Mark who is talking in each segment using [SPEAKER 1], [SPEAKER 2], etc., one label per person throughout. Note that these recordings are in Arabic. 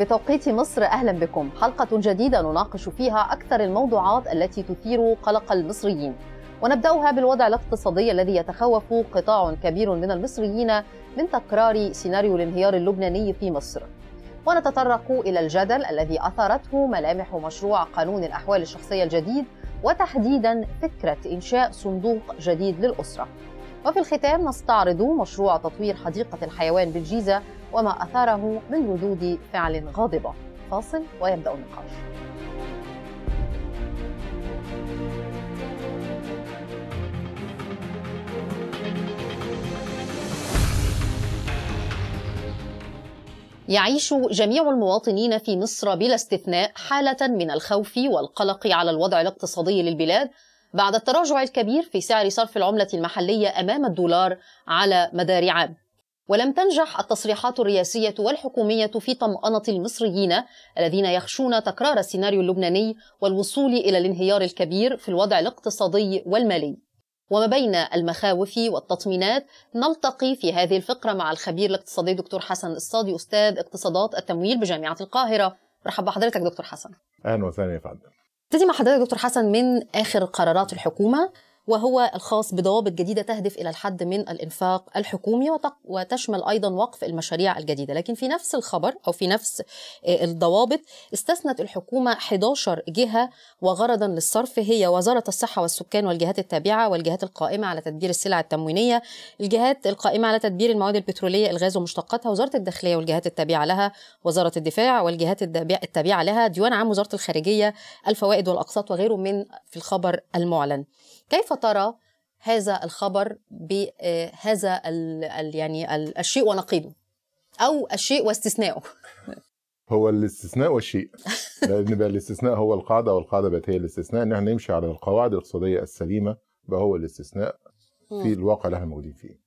[SPEAKER 1] بتوقيت مصر أهلا بكم حلقة جديدة نناقش فيها أكثر الموضوعات التي تثير قلق المصريين ونبدأها بالوضع الاقتصادي الذي يتخوف قطاع كبير من المصريين من تكرار سيناريو الانهيار اللبناني في مصر ونتطرق إلى الجدل الذي أثارته ملامح مشروع قانون الأحوال الشخصية الجديد وتحديدا فكرة إنشاء صندوق جديد للأسرة وفي الختام نستعرض مشروع تطوير حديقة الحيوان بالجيزة وما أثاره من ردود فعل غاضبة فاصل ويبدأ النقاش يعيش جميع المواطنين في مصر بلا استثناء حالة من الخوف والقلق على الوضع الاقتصادي للبلاد بعد التراجع الكبير في سعر صرف العملة المحلية أمام الدولار على مدار عام ولم تنجح التصريحات الرئاسية والحكومية في طمأنة المصريين الذين يخشون تكرار السيناريو اللبناني والوصول إلى الانهيار الكبير في الوضع الاقتصادي والمالي وما بين المخاوف والتطمينات نلتقي في هذه الفقرة مع الخبير الاقتصادي دكتور حسن الصادي أستاذ اقتصادات التمويل بجامعة القاهرة رحب بحضرتك دكتور حسن
[SPEAKER 2] أهلا وسهلا يا فندم
[SPEAKER 1] ابتدي مع حضرتك دكتور حسن من آخر قرارات الحكومة وهو الخاص بضوابط جديدة تهدف إلى الحد من الإنفاق الحكومي وتشمل أيضا وقف المشاريع الجديدة لكن في نفس الخبر أو في نفس آه، الضوابط استثنت الحكومة 11 جهة وغرضا للصرف هي وزارة الصحة والسكان والجهات التابعة والجهات القائمة على تدبير السلع التموينية الجهات القائمة على تدبير المواد البترولية الغاز ومشتقاتها وزارة الداخلية والجهات التابعة لها وزارة الدفاع والجهات التابعة لها ديوان عام وزارة الخارجية الفوائد والأقساط وغيره من في الخبر المعلن كيف ترى هذا الخبر بهذا آه، الـ يعني الـ الشيء ونقيضه او الشيء واستثناؤه
[SPEAKER 2] هو الاستثناء والشيء لان بقى الاستثناء هو القاعده والقاعده بقت هي الاستثناء ان احنا نمشي على القواعد الاقتصاديه السليمه بقى هو الاستثناء في الواقع اللي احنا موجودين فيه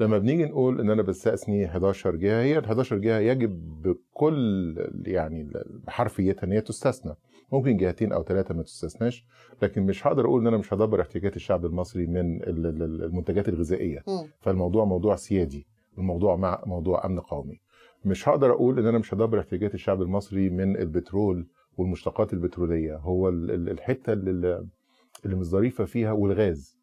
[SPEAKER 2] لما بنيجي نقول ان انا بستثني 11 جهه هي ال 11 جهه يجب بكل يعني بحرفيتها ان هي تستثنى ممكن جهتين او ثلاثه ما تستثناش لكن مش هقدر اقول ان انا مش هدبر احتياجات الشعب المصري من المنتجات الغذائيه م. فالموضوع موضوع سيادي الموضوع مع موضوع امن قومي مش هقدر اقول ان انا مش هدبر احتياجات الشعب المصري من البترول والمشتقات البتروليه هو الحته اللي اللي مش ظريفه فيها والغاز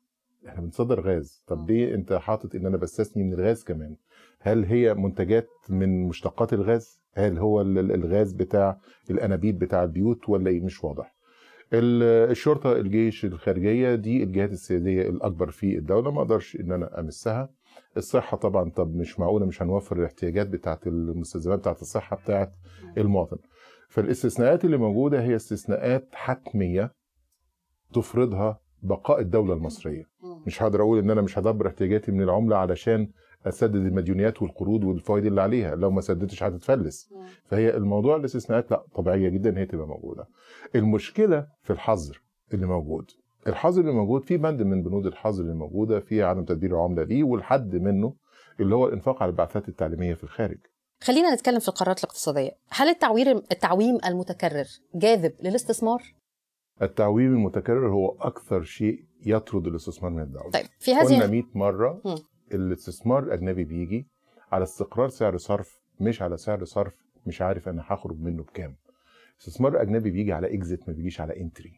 [SPEAKER 2] احنا بنصدر غاز طب ليه انت حاطط ان انا بستثني من الغاز كمان هل هي منتجات من مشتقات الغاز هل هو الغاز بتاع الانابيب بتاع البيوت ولا ايه مش واضح الشرطه الجيش الخارجيه دي الجهات السياديه الاكبر في الدوله ما اقدرش ان انا امسها الصحه طبعا طب مش معقوله مش هنوفر الاحتياجات بتاعه المستلزمات بتاعه الصحه بتاعه المواطن فالاستثناءات اللي موجوده هي استثناءات حتميه تفرضها بقاء الدوله المصريه مش هقدر اقول ان انا مش هدبر احتياجاتي من العمله علشان هتسدد المديونيات والقروض والفوائد اللي عليها لو ما سددتش هتتفلس فهي الموضوع الاستثناءات لا طبيعيه جدا ان هي تبقى موجوده المشكله في الحظر اللي موجود الحظر اللي موجود في بند من بنود الحظر اللي موجوده في عدم تدبير العمله دي والحد منه اللي هو الانفاق على البعثات التعليميه في الخارج
[SPEAKER 1] خلينا نتكلم في القرارات الاقتصاديه هل التعوير التعويم المتكرر جاذب للاستثمار
[SPEAKER 2] التعويم المتكرر هو اكثر شيء يطرد الاستثمار من الدوله طيب في هذه قلنا 100 مره الاستثمار الاجنبي بيجي على استقرار سعر صرف مش على سعر صرف مش عارف انا هخرج منه بكام الاستثمار الاجنبي بيجي على اكزيت ما بيجيش على انتري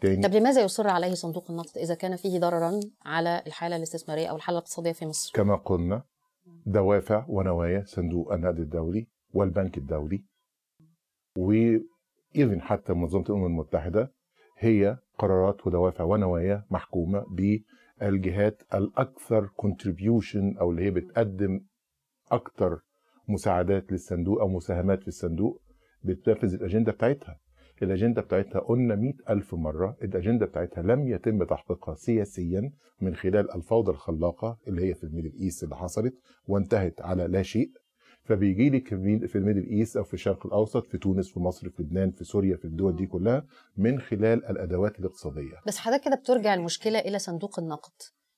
[SPEAKER 2] تاني طب لماذا
[SPEAKER 1] يصر عليه صندوق النقد اذا كان فيه ضررا على الحاله الاستثماريه او الحاله الاقتصاديه في
[SPEAKER 2] مصر كما قلنا دوافع ونوايا صندوق النقد الدولي والبنك الدولي وايفن حتى منظمه الامم المتحده هي قرارات ودوافع ونوايا محكومه ب الجهات الاكثر كونتريبيوشن او اللي هي بتقدم اكثر مساعدات للصندوق او مساهمات في الصندوق بتنفذ الاجنده بتاعتها الاجنده بتاعتها قلنا مئة ألف مره الاجنده بتاعتها لم يتم تحقيقها سياسيا من خلال الفوضى الخلاقه اللي هي في الميدل ايست اللي حصلت وانتهت على لا شيء فبيجي لك في الميدل ايست او في الشرق الاوسط في تونس في مصر في لبنان في سوريا في الدول دي كلها من خلال الادوات الاقتصاديه
[SPEAKER 1] بس حضرتك كده بترجع المشكله الى صندوق النقد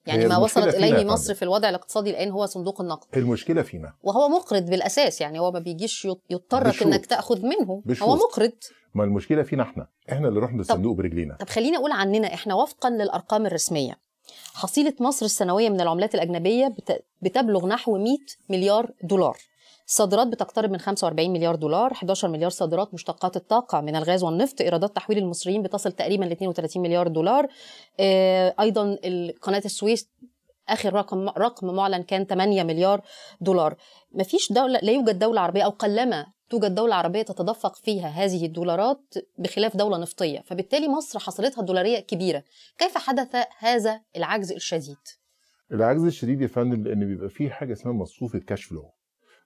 [SPEAKER 1] يعني ما وصلت اليه مصر في الوضع الاقتصادي الان هو صندوق النقد
[SPEAKER 2] المشكله فينا
[SPEAKER 1] وهو مقرض بالاساس يعني هو ما بيجيش يضطرك انك تاخذ منه بشوف. هو مقرض
[SPEAKER 2] ما المشكله فينا احنا احنا اللي رحنا للصندوق برجلينا
[SPEAKER 1] طب خليني اقول عننا احنا وفقا للارقام الرسميه حصيله مصر السنويه من العملات الاجنبيه بتبلغ نحو 100 مليار دولار صادرات بتقترب من 45 مليار دولار 11 مليار صادرات مشتقات الطاقة من الغاز والنفط إيرادات تحويل المصريين بتصل تقريبا ل 32 مليار دولار آه، أيضا قناة السويس اخر رقم رقم معلن كان 8 مليار دولار مفيش دوله لا يوجد دوله عربيه او قلما توجد دوله عربيه تتدفق فيها هذه الدولارات بخلاف دوله نفطيه فبالتالي مصر حصلتها دولاريه كبيره كيف حدث هذا العجز الشديد
[SPEAKER 2] العجز الشديد يا فندم لان بيبقى فيه حاجه اسمها مصروف الكاش فلو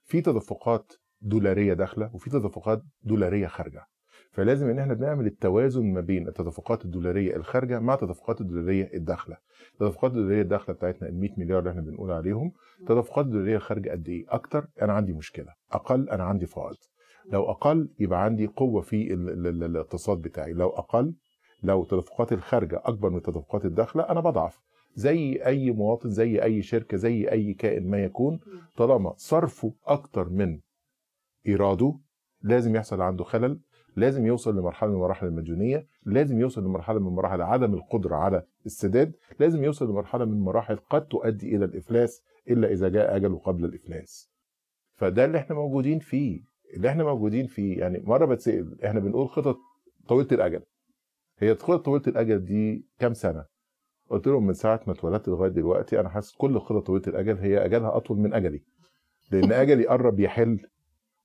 [SPEAKER 2] في تدفقات دولاريه داخله وفي تدفقات دولاريه خارجه فلازم ان احنا بنعمل التوازن ما بين التدفقات الدولاريه الخارجه مع التدفقات الدولاريه الداخله التدفقات الدولاريه الداخله بتاعتنا ال 100 مليار اللي احنا بنقول عليهم التدفقات الدولاريه الخارجه قد ايه اكتر انا عندي مشكله اقل انا عندي فائض لو اقل يبقى عندي قوه في الاقتصاد بتاعي لو اقل لو تدفقات الخارجه اكبر من تدفقات الداخله انا بضعف زي اي مواطن زي اي شركه زي اي كائن ما يكون طالما صرفه اكتر من ايراده لازم يحصل عنده خلل لازم يوصل لمرحله من المراحل المديونيه لازم يوصل لمرحله من مراحل عدم القدره على السداد لازم يوصل لمرحله من مراحل قد تؤدي الى الافلاس الا اذا جاء اجله قبل الافلاس فده اللي احنا موجودين فيه اللي احنا موجودين فيه يعني مره بتسال احنا بنقول خطط طويله الاجل هي خطط طويله الاجل دي كام سنه قلت لهم من ساعه ما اتولدت لغايه دلوقتي انا حاسس كل خطط طويله الاجل هي اجلها اطول من اجلي لان اجلي قرب يحل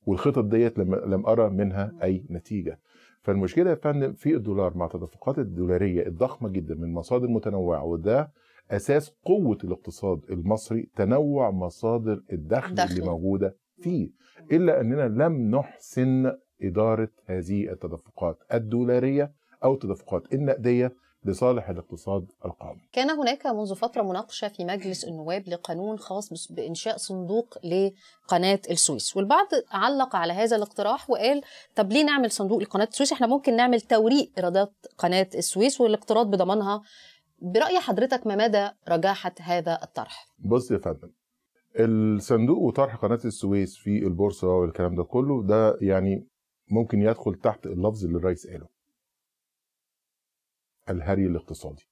[SPEAKER 2] والخطط ديت لم لم ارى منها اي نتيجه فالمشكله يا فندم في الدولار مع التدفقات الدولاريه الضخمه جدا من مصادر متنوعه وده اساس قوه الاقتصاد المصري تنوع مصادر الدخل دخل. اللي موجوده فيه الا اننا لم نحسن اداره هذه التدفقات الدولاريه او التدفقات النقديه لصالح الاقتصاد القومي.
[SPEAKER 1] كان هناك منذ فتره مناقشه في مجلس النواب لقانون خاص بانشاء صندوق لقناه السويس، والبعض علق على هذا الاقتراح وقال طب ليه نعمل صندوق لقناه السويس؟ احنا ممكن نعمل توريق ايرادات قناه السويس والاقتراض بضمانها. برأي حضرتك ما مدى رجاحه هذا الطرح؟
[SPEAKER 2] بص يا فندم الصندوق وطرح قناه السويس في البورصه والكلام ده كله ده يعني ممكن يدخل تحت اللفظ اللي الرئيس قاله. الهري الاقتصادي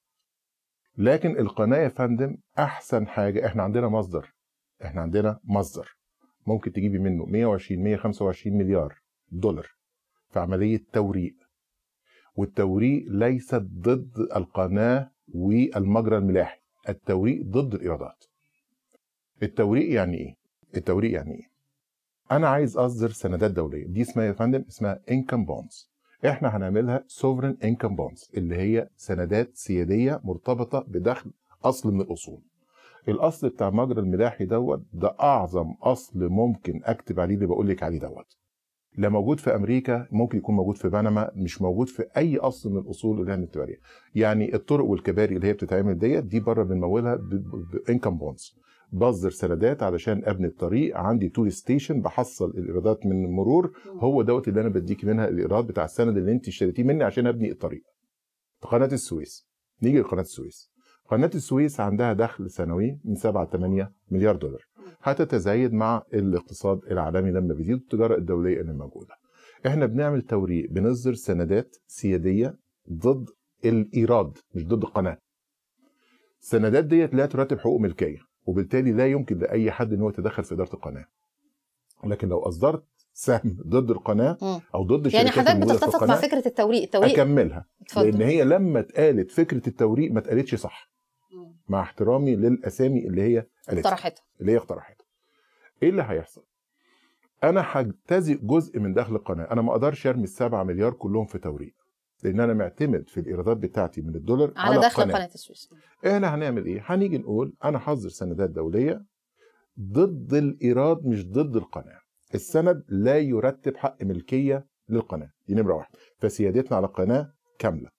[SPEAKER 2] لكن القناه يا فندم احسن حاجه احنا عندنا مصدر احنا عندنا مصدر ممكن تجيبي منه 120 125 مليار دولار في عمليه توريق والتوريق ليست ضد القناه والمجرى الملاحي التوريق ضد الايرادات التوريق يعني ايه التوريق يعني ايه انا عايز اصدر سندات دوليه دي اسمها يا فندم اسمها انكم بونز احنا هنعملها سوفرين انكم بونز اللي هي سندات سياديه مرتبطه بدخل اصل من الاصول الاصل بتاع مجرى الملاحي دوت ده اعظم اصل ممكن اكتب عليه اللي بقول لك عليه دوت لا موجود في امريكا ممكن يكون موجود في بنما مش موجود في اي اصل من الاصول اللي احنا بنتكلم يعني الطرق والكباري اللي هي بتتعمل ديت دي بره بنمولها بانكم بونز بصدر سندات علشان ابني الطريق عندي تول ستيشن بحصل الايرادات من المرور هو دوت اللي انا بديك منها الايراد بتاع السند اللي انت اشتريتيه مني عشان ابني الطريق قناه السويس نيجي لقناه السويس قناه السويس عندها دخل سنوي من 7 8 مليار دولار هتتزايد مع الاقتصاد العالمي لما بيزيد التجاره الدوليه اللي موجوده احنا بنعمل توريق بنصدر سندات سياديه ضد الايراد مش ضد القناه السندات ديت لا ترتب حقوق ملكيه وبالتالي لا يمكن لاي حد ان هو يتدخل في اداره القناه لكن لو اصدرت سهم ضد القناه او ضد الشركه يعني حضرتك بتتفق مع فكره
[SPEAKER 1] التوريق التوريق اكملها
[SPEAKER 2] اتفضل. لان هي لما اتقالت فكره التوريق ما اتقالتش صح مع احترامي للاسامي اللي هي قالتها اقترحتها اللي هي اقترحتها ايه اللي هيحصل انا هجتزئ جزء من دخل القناه انا ما اقدرش ارمي السبعة مليار كلهم في توريق لان انا معتمد في الايرادات بتاعتي من الدولار على, على دخل قناه, قناة السويس احنا هنعمل ايه؟ هنيجي نقول انا حظر سندات دوليه ضد الايراد مش ضد القناه السند لا يرتب حق ملكيه للقناه دي نمره واحد فسيادتنا على القناه كامله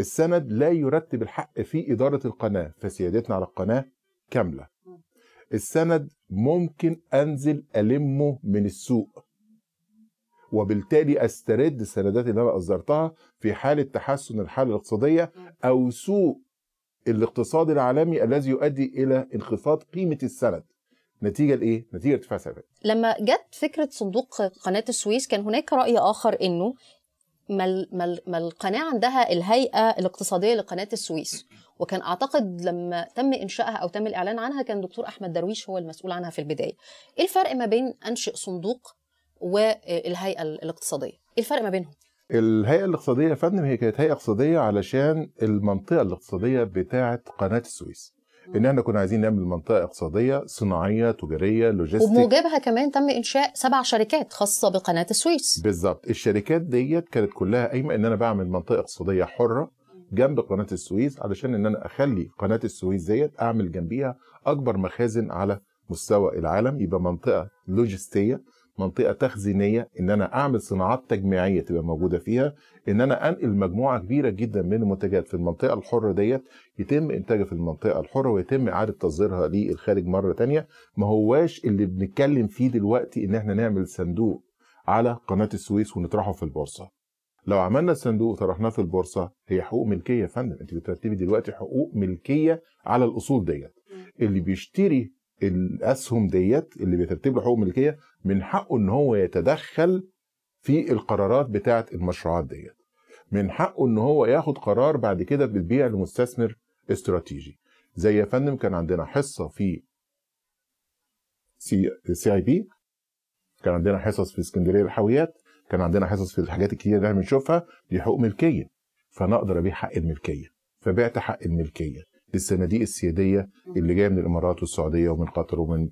[SPEAKER 2] السند لا يرتب الحق في اداره القناه فسيادتنا على القناه كامله السند ممكن انزل المه من السوق وبالتالي استرد السندات اللي انا اصدرتها في حاله تحسن الحاله الاقتصاديه او سوء الاقتصاد العالمي الذي يؤدي الى انخفاض قيمه السند نتيجه لايه؟ نتيجه ارتفاع السندات
[SPEAKER 1] لما جت فكره صندوق قناه السويس كان هناك راي اخر انه ما, ما, ما القناه عندها الهيئه الاقتصاديه لقناه السويس وكان اعتقد لما تم انشائها او تم الاعلان عنها كان دكتور احمد درويش هو المسؤول عنها في البدايه. ايه الفرق ما بين انشئ صندوق والهيئه الاقتصاديه ايه الفرق ما بينهم
[SPEAKER 2] الهيئه الاقتصاديه يا فندم هي كانت هيئه اقتصاديه علشان المنطقه الاقتصاديه بتاعه قناه السويس ان احنا كنا عايزين نعمل منطقه اقتصاديه صناعيه تجاريه لوجستيك وموجبها
[SPEAKER 1] كمان تم انشاء سبع شركات خاصه بقناه السويس
[SPEAKER 2] بالظبط الشركات ديت كانت كلها قايمه ان انا بعمل منطقه اقتصاديه حره جنب قناه السويس علشان ان انا اخلي قناه السويس ديت اعمل جنبيها اكبر مخازن على مستوى العالم يبقى منطقه لوجستيه منطقه تخزينيه ان انا اعمل صناعات تجميعيه تبقى موجوده فيها ان انا انقل مجموعه كبيره جدا من المنتجات في المنطقه الحره ديت يتم انتاجها في المنطقه الحره ويتم اعاده تصديرها للخارج مره تانية ما هواش اللي بنتكلم فيه دلوقتي ان احنا نعمل صندوق على قناه السويس ونطرحه في البورصه لو عملنا الصندوق وطرحناه في البورصه هي حقوق ملكيه يا فندم انت بترتبي دلوقتي حقوق ملكيه على الاصول ديت اللي بيشتري الاسهم ديت اللي بيترتب له حقوق ملكيه من حقه ان هو يتدخل في القرارات بتاعه المشروعات ديت من حقه ان هو ياخد قرار بعد كده بتبيع لمستثمر استراتيجي زي يا فندم كان عندنا حصه في سي سي اي بي كان عندنا حصص في اسكندريه الحاويات كان عندنا حصص في الحاجات الكتير اللي احنا بنشوفها دي حقوق ملكيه فانا اقدر ابيع حق الملكيه فبعت حق الملكيه للصناديق السياديه اللي جايه من الامارات والسعوديه ومن قطر ومن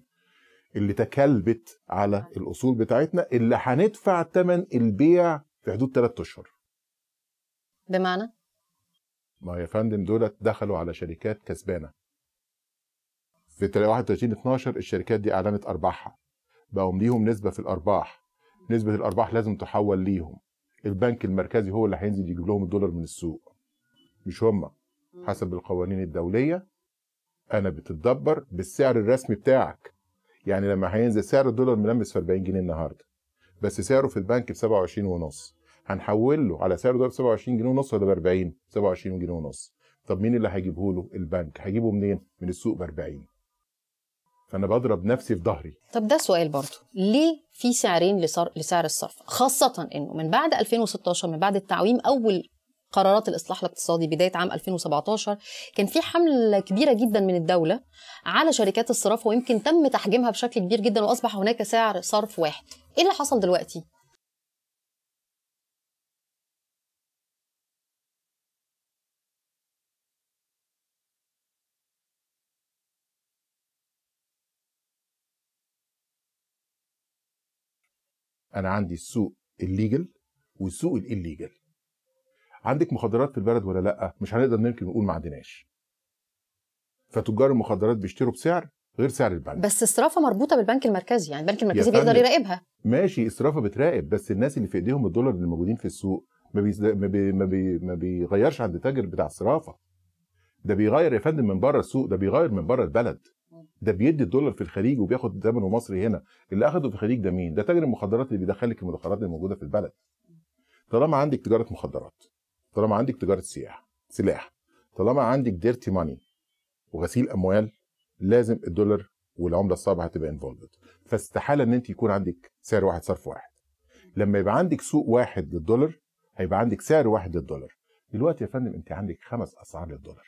[SPEAKER 2] اللي تكلبت على الاصول بتاعتنا اللي هندفع ثمن البيع في حدود ثلاثة اشهر. بمعنى؟ ما يا فندم دولت دخلوا على شركات كسبانه. في 31 12 الشركات دي اعلنت ارباحها. بقوا ليهم نسبه في الارباح. نسبه الارباح لازم تحول ليهم. البنك المركزي هو اللي هينزل يجيب لهم الدولار من السوق. مش هم حسب القوانين الدوليه انا بتتدبر بالسعر الرسمي بتاعك يعني لما هينزل سعر الدولار ملمس في 40 جنيه النهارده بس سعره في البنك ب 27 ونص هنحول له على سعر الدولار ب 27 جنيه ونص ولا ب 40 27 جنيه ونص طب مين اللي هيجيبه له البنك هيجيبه منين من السوق ب 40 فانا بضرب نفسي في ظهري
[SPEAKER 1] طب ده سؤال برضه ليه في سعرين لسعر الصرف خاصه انه من بعد 2016 من بعد التعويم اول قرارات الاصلاح الاقتصادي بدايه عام 2017 كان في حمله كبيره جدا من الدوله على شركات الصرف ويمكن تم تحجيمها بشكل كبير جدا واصبح هناك سعر صرف واحد ايه اللي حصل دلوقتي
[SPEAKER 2] انا عندي السوق الليجل والسوق الاليجل عندك مخدرات في البلد ولا لا مش هنقدر نمكن نقول ما عندناش فتجار المخدرات بيشتروا بسعر غير سعر البنك بس الصرافه
[SPEAKER 1] مربوطه بالبنك المركزي يعني البنك المركزي بيقدر يراقبها
[SPEAKER 2] ماشي الصرافه بتراقب بس الناس اللي في ايديهم الدولار اللي موجودين في السوق ما بي... ما, بي... ما, بي... ما بيغيرش عند تاجر بتاع الصرافه ده بيغير يا فندم من بره السوق ده بيغير من بره البلد ده بيدي الدولار في الخليج وبياخد ثمنه مصري هنا اللي اخده في الخليج ده مين ده تاجر المخدرات اللي بيدخلك المدخرات اللي موجوده في البلد طالما عندك تجاره مخدرات طالما عندك تجاره سياحة سلاح طالما عندك ديرتي ماني وغسيل اموال لازم الدولار والعمله الصعبه هتبقى انفولد فاستحاله ان انت يكون عندك سعر واحد صرف واحد لما يبقى عندك سوق واحد للدولار هيبقى عندك سعر واحد للدولار دلوقتي يا فندم انت عندك خمس اسعار للدولار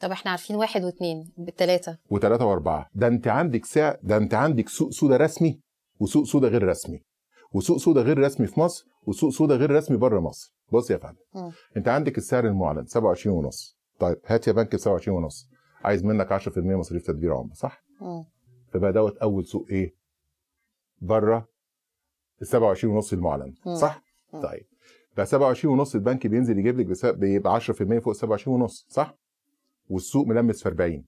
[SPEAKER 1] طب احنا عارفين واحد واثنين بالثلاثه
[SPEAKER 2] وثلاثه واربعه ده انت عندك سعر ده انت عندك سوق سودا رسمي وسوق سودا غير رسمي وسوق سودا غير رسمي في مصر وسوق سودا غير رسمي بره مصر بص يا فندم انت عندك السعر المعلن 27 ونص طيب هات يا بنك 27 ونص عايز منك 10% مصاريف تدبير عمله صح مم. فبقى دوت اول سوق ايه بره ال 27 ونص المعلن مم. صح مم. طيب بقى 27 ونص البنك بينزل يجيب لك بسبب بيبقى 10% فوق 27 ونص صح والسوق ملمس في 40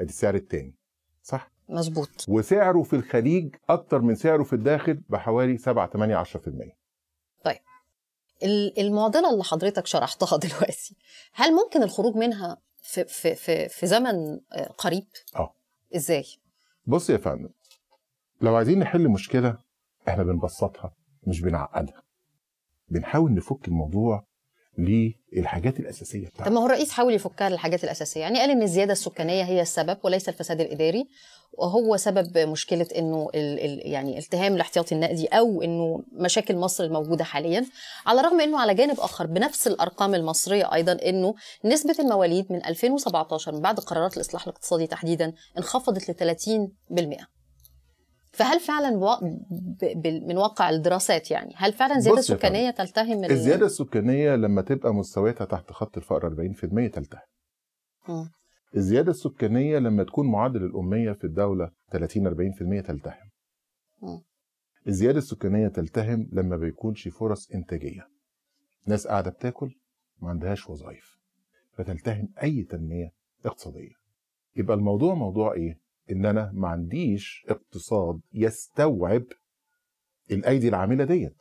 [SPEAKER 2] ادي السعر الثاني صح مظبوط وسعره في الخليج اكتر من سعره في الداخل بحوالي 7 8 10%
[SPEAKER 1] طيب المعضله اللي حضرتك شرحتها دلوقتي هل ممكن الخروج منها في في في, في زمن آه، قريب اه ازاي
[SPEAKER 2] بص يا فندم لو عايزين نحل مشكله احنا بنبسطها مش بنعقدها بنحاول نفك الموضوع للحاجات الاساسيه بتاعته طب ما
[SPEAKER 1] هو الرئيس حاول يفكها للحاجات الاساسيه يعني قال ان الزياده السكانيه هي السبب وليس الفساد الاداري وهو سبب مشكله انه الـ الـ يعني التهام الاحتياطي النقدي او انه مشاكل مصر الموجوده حاليا على الرغم انه على جانب اخر بنفس الارقام المصريه ايضا انه نسبه المواليد من 2017 من بعد قرارات الاصلاح الاقتصادي تحديدا انخفضت ل 30% فهل فعلا ب... ب... من واقع الدراسات يعني هل فعلا الزياده السكانيه تلتهم الزياده
[SPEAKER 2] السكانيه لما تبقى مستوياتها تحت خط الفقر 40% تلتهم الزياده السكانيه لما تكون معدل الاميه في الدوله 30 40% تلتهم م. الزياده السكانيه تلتهم لما بيكونش فرص انتاجيه ناس قاعده بتاكل ما عندهاش وظائف فتلتهم اي تنميه اقتصاديه يبقى الموضوع موضوع ايه ان انا ما عنديش اقتصاد يستوعب الايدي العامله ديت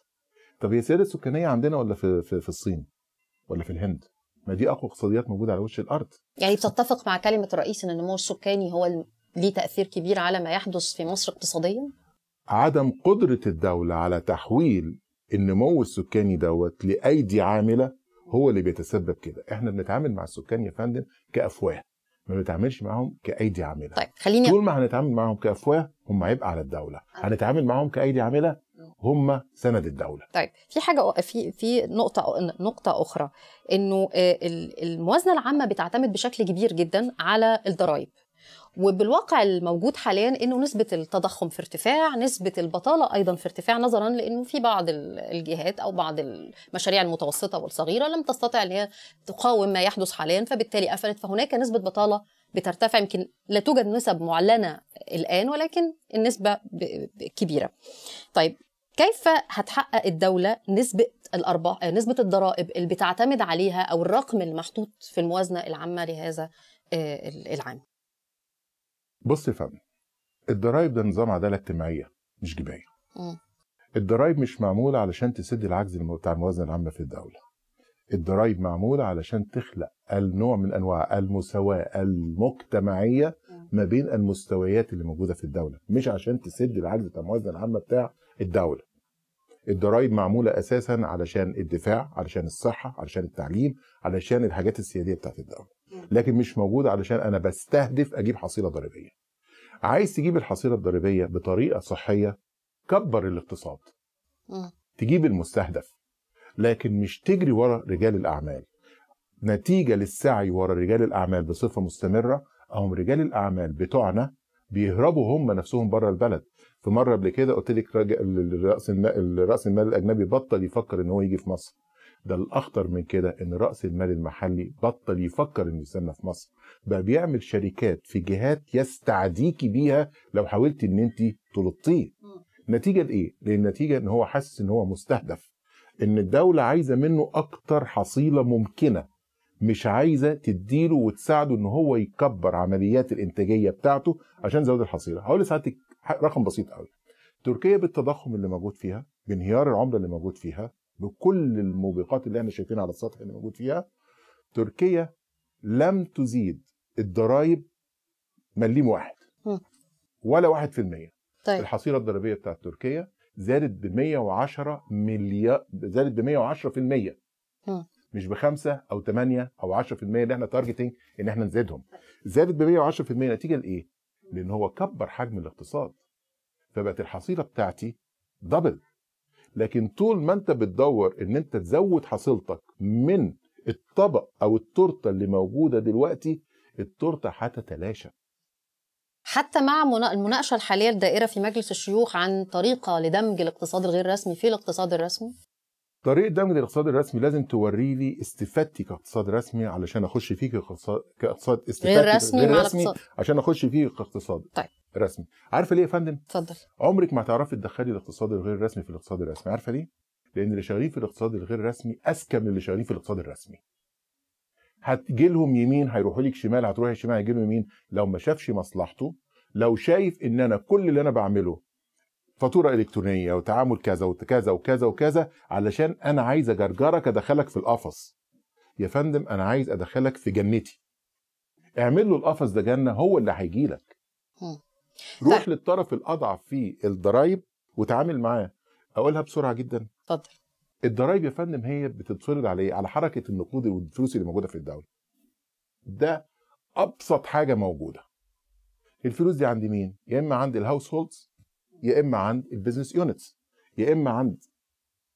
[SPEAKER 2] طب هي السياده السكانيه عندنا ولا في, في, في الصين ولا في الهند ما دي اقوى اقتصاديات موجوده على وش الارض
[SPEAKER 1] يعني بتتفق مع كلمه الرئيس ان النمو السكاني هو ليه تاثير كبير على ما يحدث في مصر اقتصاديا
[SPEAKER 2] عدم قدره الدوله على تحويل النمو السكاني دوت لايدي عامله هو اللي بيتسبب كده احنا بنتعامل مع السكان يا فندم كافواه ما بتعاملش معاهم كايدي عامله طيب خليني طول ما هنتعامل معاهم كافواه هم هيبقى على الدوله آه. هنتعامل معاهم كايدي عامله هم سند الدوله
[SPEAKER 1] طيب في حاجه في في نقطه نقطه اخرى انه آه، الموازنه العامه بتعتمد بشكل كبير جدا على الضرائب وبالواقع الموجود حاليا انه نسبه التضخم في ارتفاع نسبه البطاله ايضا في ارتفاع نظرا لانه في بعض الجهات او بعض المشاريع المتوسطه والصغيره لم تستطع ان هي تقاوم ما يحدث حاليا فبالتالي قفلت فهناك نسبه بطاله بترتفع يمكن لا توجد نسب معلنه الان ولكن النسبه كبيره طيب كيف هتحقق الدولة نسبة الأرباح آه، نسبة الضرائب اللي بتعتمد عليها أو الرقم المحطوط في الموازنة العامة لهذا آه، العام؟
[SPEAKER 2] بص يا فندم الضرايب ده نظام عداله اجتماعيه مش جبايه الضرايب مش معموله علشان تسد العجز بتاع الموازنه العامه في الدوله الضرايب معموله علشان تخلق النوع من انواع المساواه المجتمعيه ما بين المستويات اللي موجوده في الدوله مش عشان تسد العجز بتاع الموازنه العامه بتاع الدوله الضرايب معموله اساسا علشان الدفاع علشان الصحه علشان التعليم علشان الحاجات السياديه بتاعت الدوله لكن مش موجود علشان انا بستهدف اجيب حصيله ضريبيه عايز تجيب الحصيله الضريبيه بطريقه صحيه كبر الاقتصاد تجيب المستهدف لكن مش تجري ورا رجال الاعمال نتيجه للسعي ورا رجال الاعمال بصفه مستمره هم رجال الاعمال بتوعنا بيهربوا هم نفسهم بره البلد في مره قبل كده قلت لك راس المال المال الاجنبي بطل يفكر ان هو يجي في مصر ده الاخطر من كده ان راس المال المحلي بطل يفكر انه يستنى في مصر بقى بيعمل شركات في جهات يستعديكي بيها لو حاولت ان انت تلطيه نتيجه لايه للنتيجه ان هو حاسس ان هو مستهدف ان الدوله عايزه منه اكتر حصيله ممكنه مش عايزه تديله وتساعده ان هو يكبر عمليات الانتاجيه بتاعته عشان زود الحصيله هقول لسعادتك رقم بسيط قوي تركيا بالتضخم اللي موجود فيها بانهيار العمله اللي موجود فيها بكل الموبقات اللي احنا شايفينها على السطح اللي موجود فيها تركيا لم تزيد الضرائب مليم واحد ولا واحد في المية طيب. الحصيلة الضريبية بتاعت تركيا زادت ب 110 مليار زادت ب 110 في المية مش بخمسة أو 8 أو 10 في المية اللي احنا تارجتنج إن احنا نزيدهم زادت ب 110 في المية نتيجة لإيه؟ لأن هو كبر حجم الاقتصاد فبقت الحصيلة بتاعتي دبل لكن طول ما انت بتدور ان انت تزود حصيلتك من الطبق او التورته اللي موجوده دلوقتي التورته هتتلاشى
[SPEAKER 1] حتى مع المناقشه الحاليه الدائره في مجلس الشيوخ عن طريقه لدمج الاقتصاد الغير رسمي في الاقتصاد الرسمي
[SPEAKER 2] طريقه دمج الاقتصاد الرسمي لازم توري لي استفادتي كاقتصاد رسمي علشان اخش فيه كاقتصاد كاقتصاد استفادتي غير رسمي, غير رسمي عشان اخش فيه كاقتصاد طيب رسمي عارفه ليه يا فندم اتفضل عمرك ما هتعرفي تدخلي الاقتصاد الغير رسمي في الاقتصاد الرسمي عارفه ليه لان اللي شغالين في الاقتصاد الغير رسمي اذكى من اللي شغالين في الاقتصاد الرسمي هتجي لهم يمين هيروحوا لك شمال هتروحي شمال هيجي لهم يمين لو ما شافش مصلحته لو شايف ان انا كل اللي انا بعمله فاتوره الكترونيه وتعامل كذا وكذا وكذا وكذا علشان انا عايز اجرجرك ادخلك في القفص يا فندم انا عايز ادخلك في جنتي اعمل له القفص ده جنه هو اللي هيجي لك روح طيب. للطرف الاضعف في الضرايب وتعامل معاه اقولها بسرعه جدا اتفضل الضرايب يا فندم هي بتتفرض على ايه على حركه النقود والفلوس اللي موجوده في الدوله ده ابسط حاجه موجوده الفلوس دي عند مين يا اما عند الهاوس هولدز يا اما عند البيزنس يونتس يا اما عند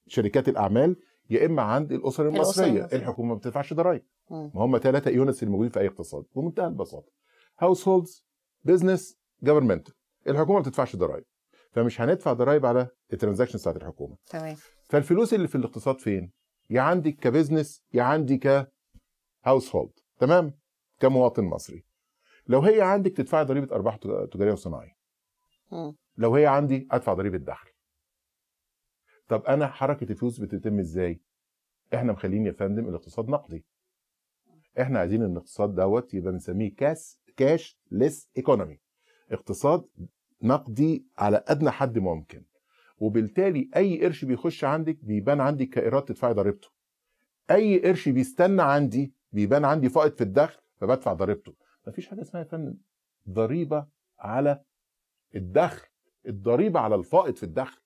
[SPEAKER 2] شركات الاعمال يا اما عند الاسر المصريه الحكومه ما بتدفعش ضرايب ما هم ثلاثه يونتس الموجودين في اي اقتصاد بمنتهى البساطه هاوس هولدز بزنس جفرمنت الحكومه ما بتدفعش ضرائب فمش هندفع ضرائب على الترانزاكشن بتاعت الحكومه تمام فالفلوس اللي في الاقتصاد فين يا عندي كبزنس يا عندي ك هاوس هولد تمام كمواطن مصري لو هي عندك تدفع ضريبه ارباح تجاريه وصناعيه لو هي عندي ادفع ضريبه دخل طب انا حركه الفلوس بتتم ازاي احنا مخلين يا فندم الاقتصاد نقدي احنا عايزين الاقتصاد دوت يبقى بنسميه كاس كاش ليس ايكونومي اقتصاد نقدي على ادنى حد ممكن وبالتالي اي قرش بيخش عندك بيبان عندي كايراد تدفعي ضريبته اي قرش بيستنى عندي بيبان عندي فائض في الدخل فبدفع ضريبته مفيش حاجه اسمها يا فندم ضريبه على الدخل الضريبه على الفائض في الدخل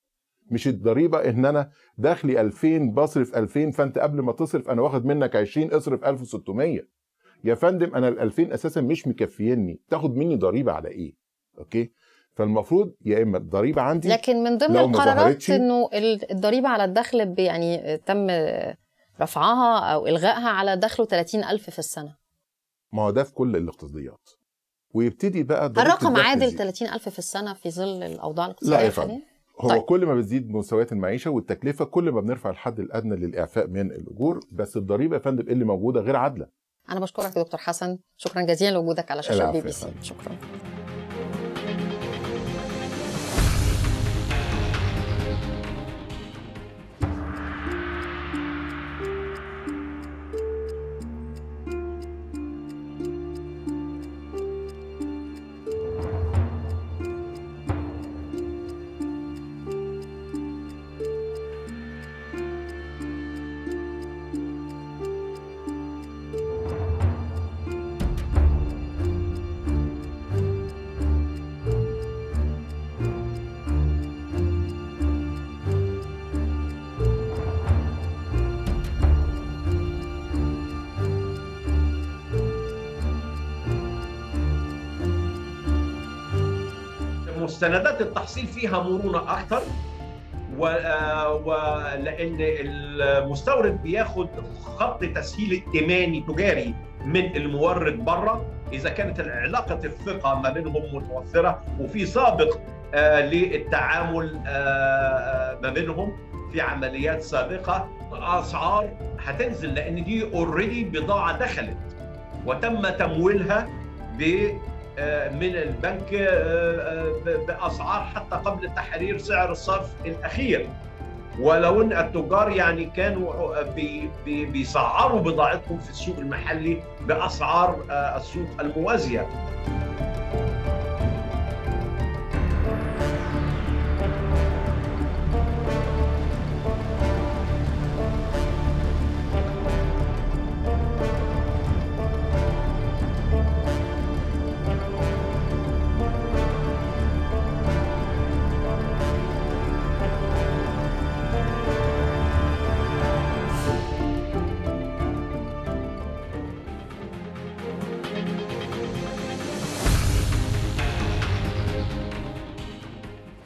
[SPEAKER 2] مش الضريبه ان انا دخلي 2000 بصرف 2000 فانت قبل ما تصرف انا واخد منك 20 اصرف 1600 يا فندم انا ال 2000 اساسا مش مكفيني تاخد مني ضريبه على ايه اوكي فالمفروض يا اما الضريبه عندي لكن من ضمن القرارات انه
[SPEAKER 1] الضريبه على الدخل يعني تم رفعها او الغائها على دخله 30000 في السنه
[SPEAKER 2] ما هو ده في كل الاقتصاديات ويبتدي بقى الرقم عادل
[SPEAKER 1] 30000 في السنه في ظل الاوضاع الاقتصاديه لا يا فندم
[SPEAKER 2] هو طيب. كل ما بتزيد مستويات المعيشه والتكلفه كل ما بنرفع الحد الادنى للاعفاء من الاجور بس الضريبه يا فندم اللي موجوده غير عادله
[SPEAKER 1] انا بشكرك يا دكتور حسن شكرا جزيلا لوجودك على شاشه بي بي سي
[SPEAKER 2] شكرا مستندات التحصيل فيها مرونه اكثر ولان
[SPEAKER 3] آه، المستورد بياخد خط تسهيل ائتماني تجاري من
[SPEAKER 2] المورد بره اذا كانت علاقه الثقه ما بينهم متوفره وفي سابق آه، للتعامل آه، ما بينهم في عمليات سابقه اسعار هتنزل لان دي اوريدي بضاعه دخلت وتم تمويلها ب آه، من البنك آه، آه، باسعار حتى قبل تحرير سعر الصرف الاخير ولو ان التجار يعني كانوا بي بي بيسعروا بضاعتهم في السوق المحلي باسعار السوق الموازيه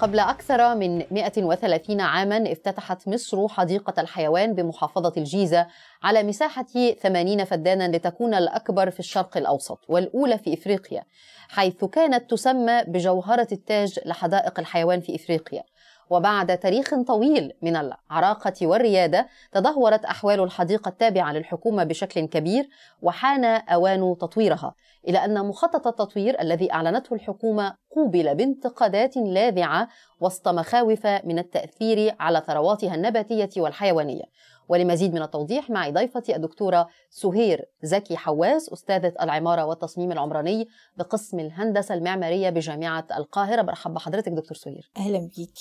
[SPEAKER 1] قبل أكثر من 130 عاما افتتحت مصر حديقة الحيوان بمحافظة الجيزة على مساحة 80 فدانا لتكون الأكبر في الشرق الأوسط والأولى في إفريقيا حيث كانت تسمى بجوهرة التاج لحدائق الحيوان في إفريقيا وبعد تاريخ طويل من العراقة والريادة تدهورت أحوال الحديقة التابعة للحكومة بشكل كبير وحان أوان تطويرها إلى أن مخطط التطوير الذي أعلنته الحكومة قوبل بانتقادات لاذعة وسط مخاوف من التأثير على ثرواتها النباتية والحيوانية ولمزيد من التوضيح معي ضيفتي الدكتورة سهير زكي حواس أستاذة العمارة والتصميم العمراني بقسم الهندسة المعمارية بجامعة القاهرة برحب بحضرتك دكتور سهير أهلا بيك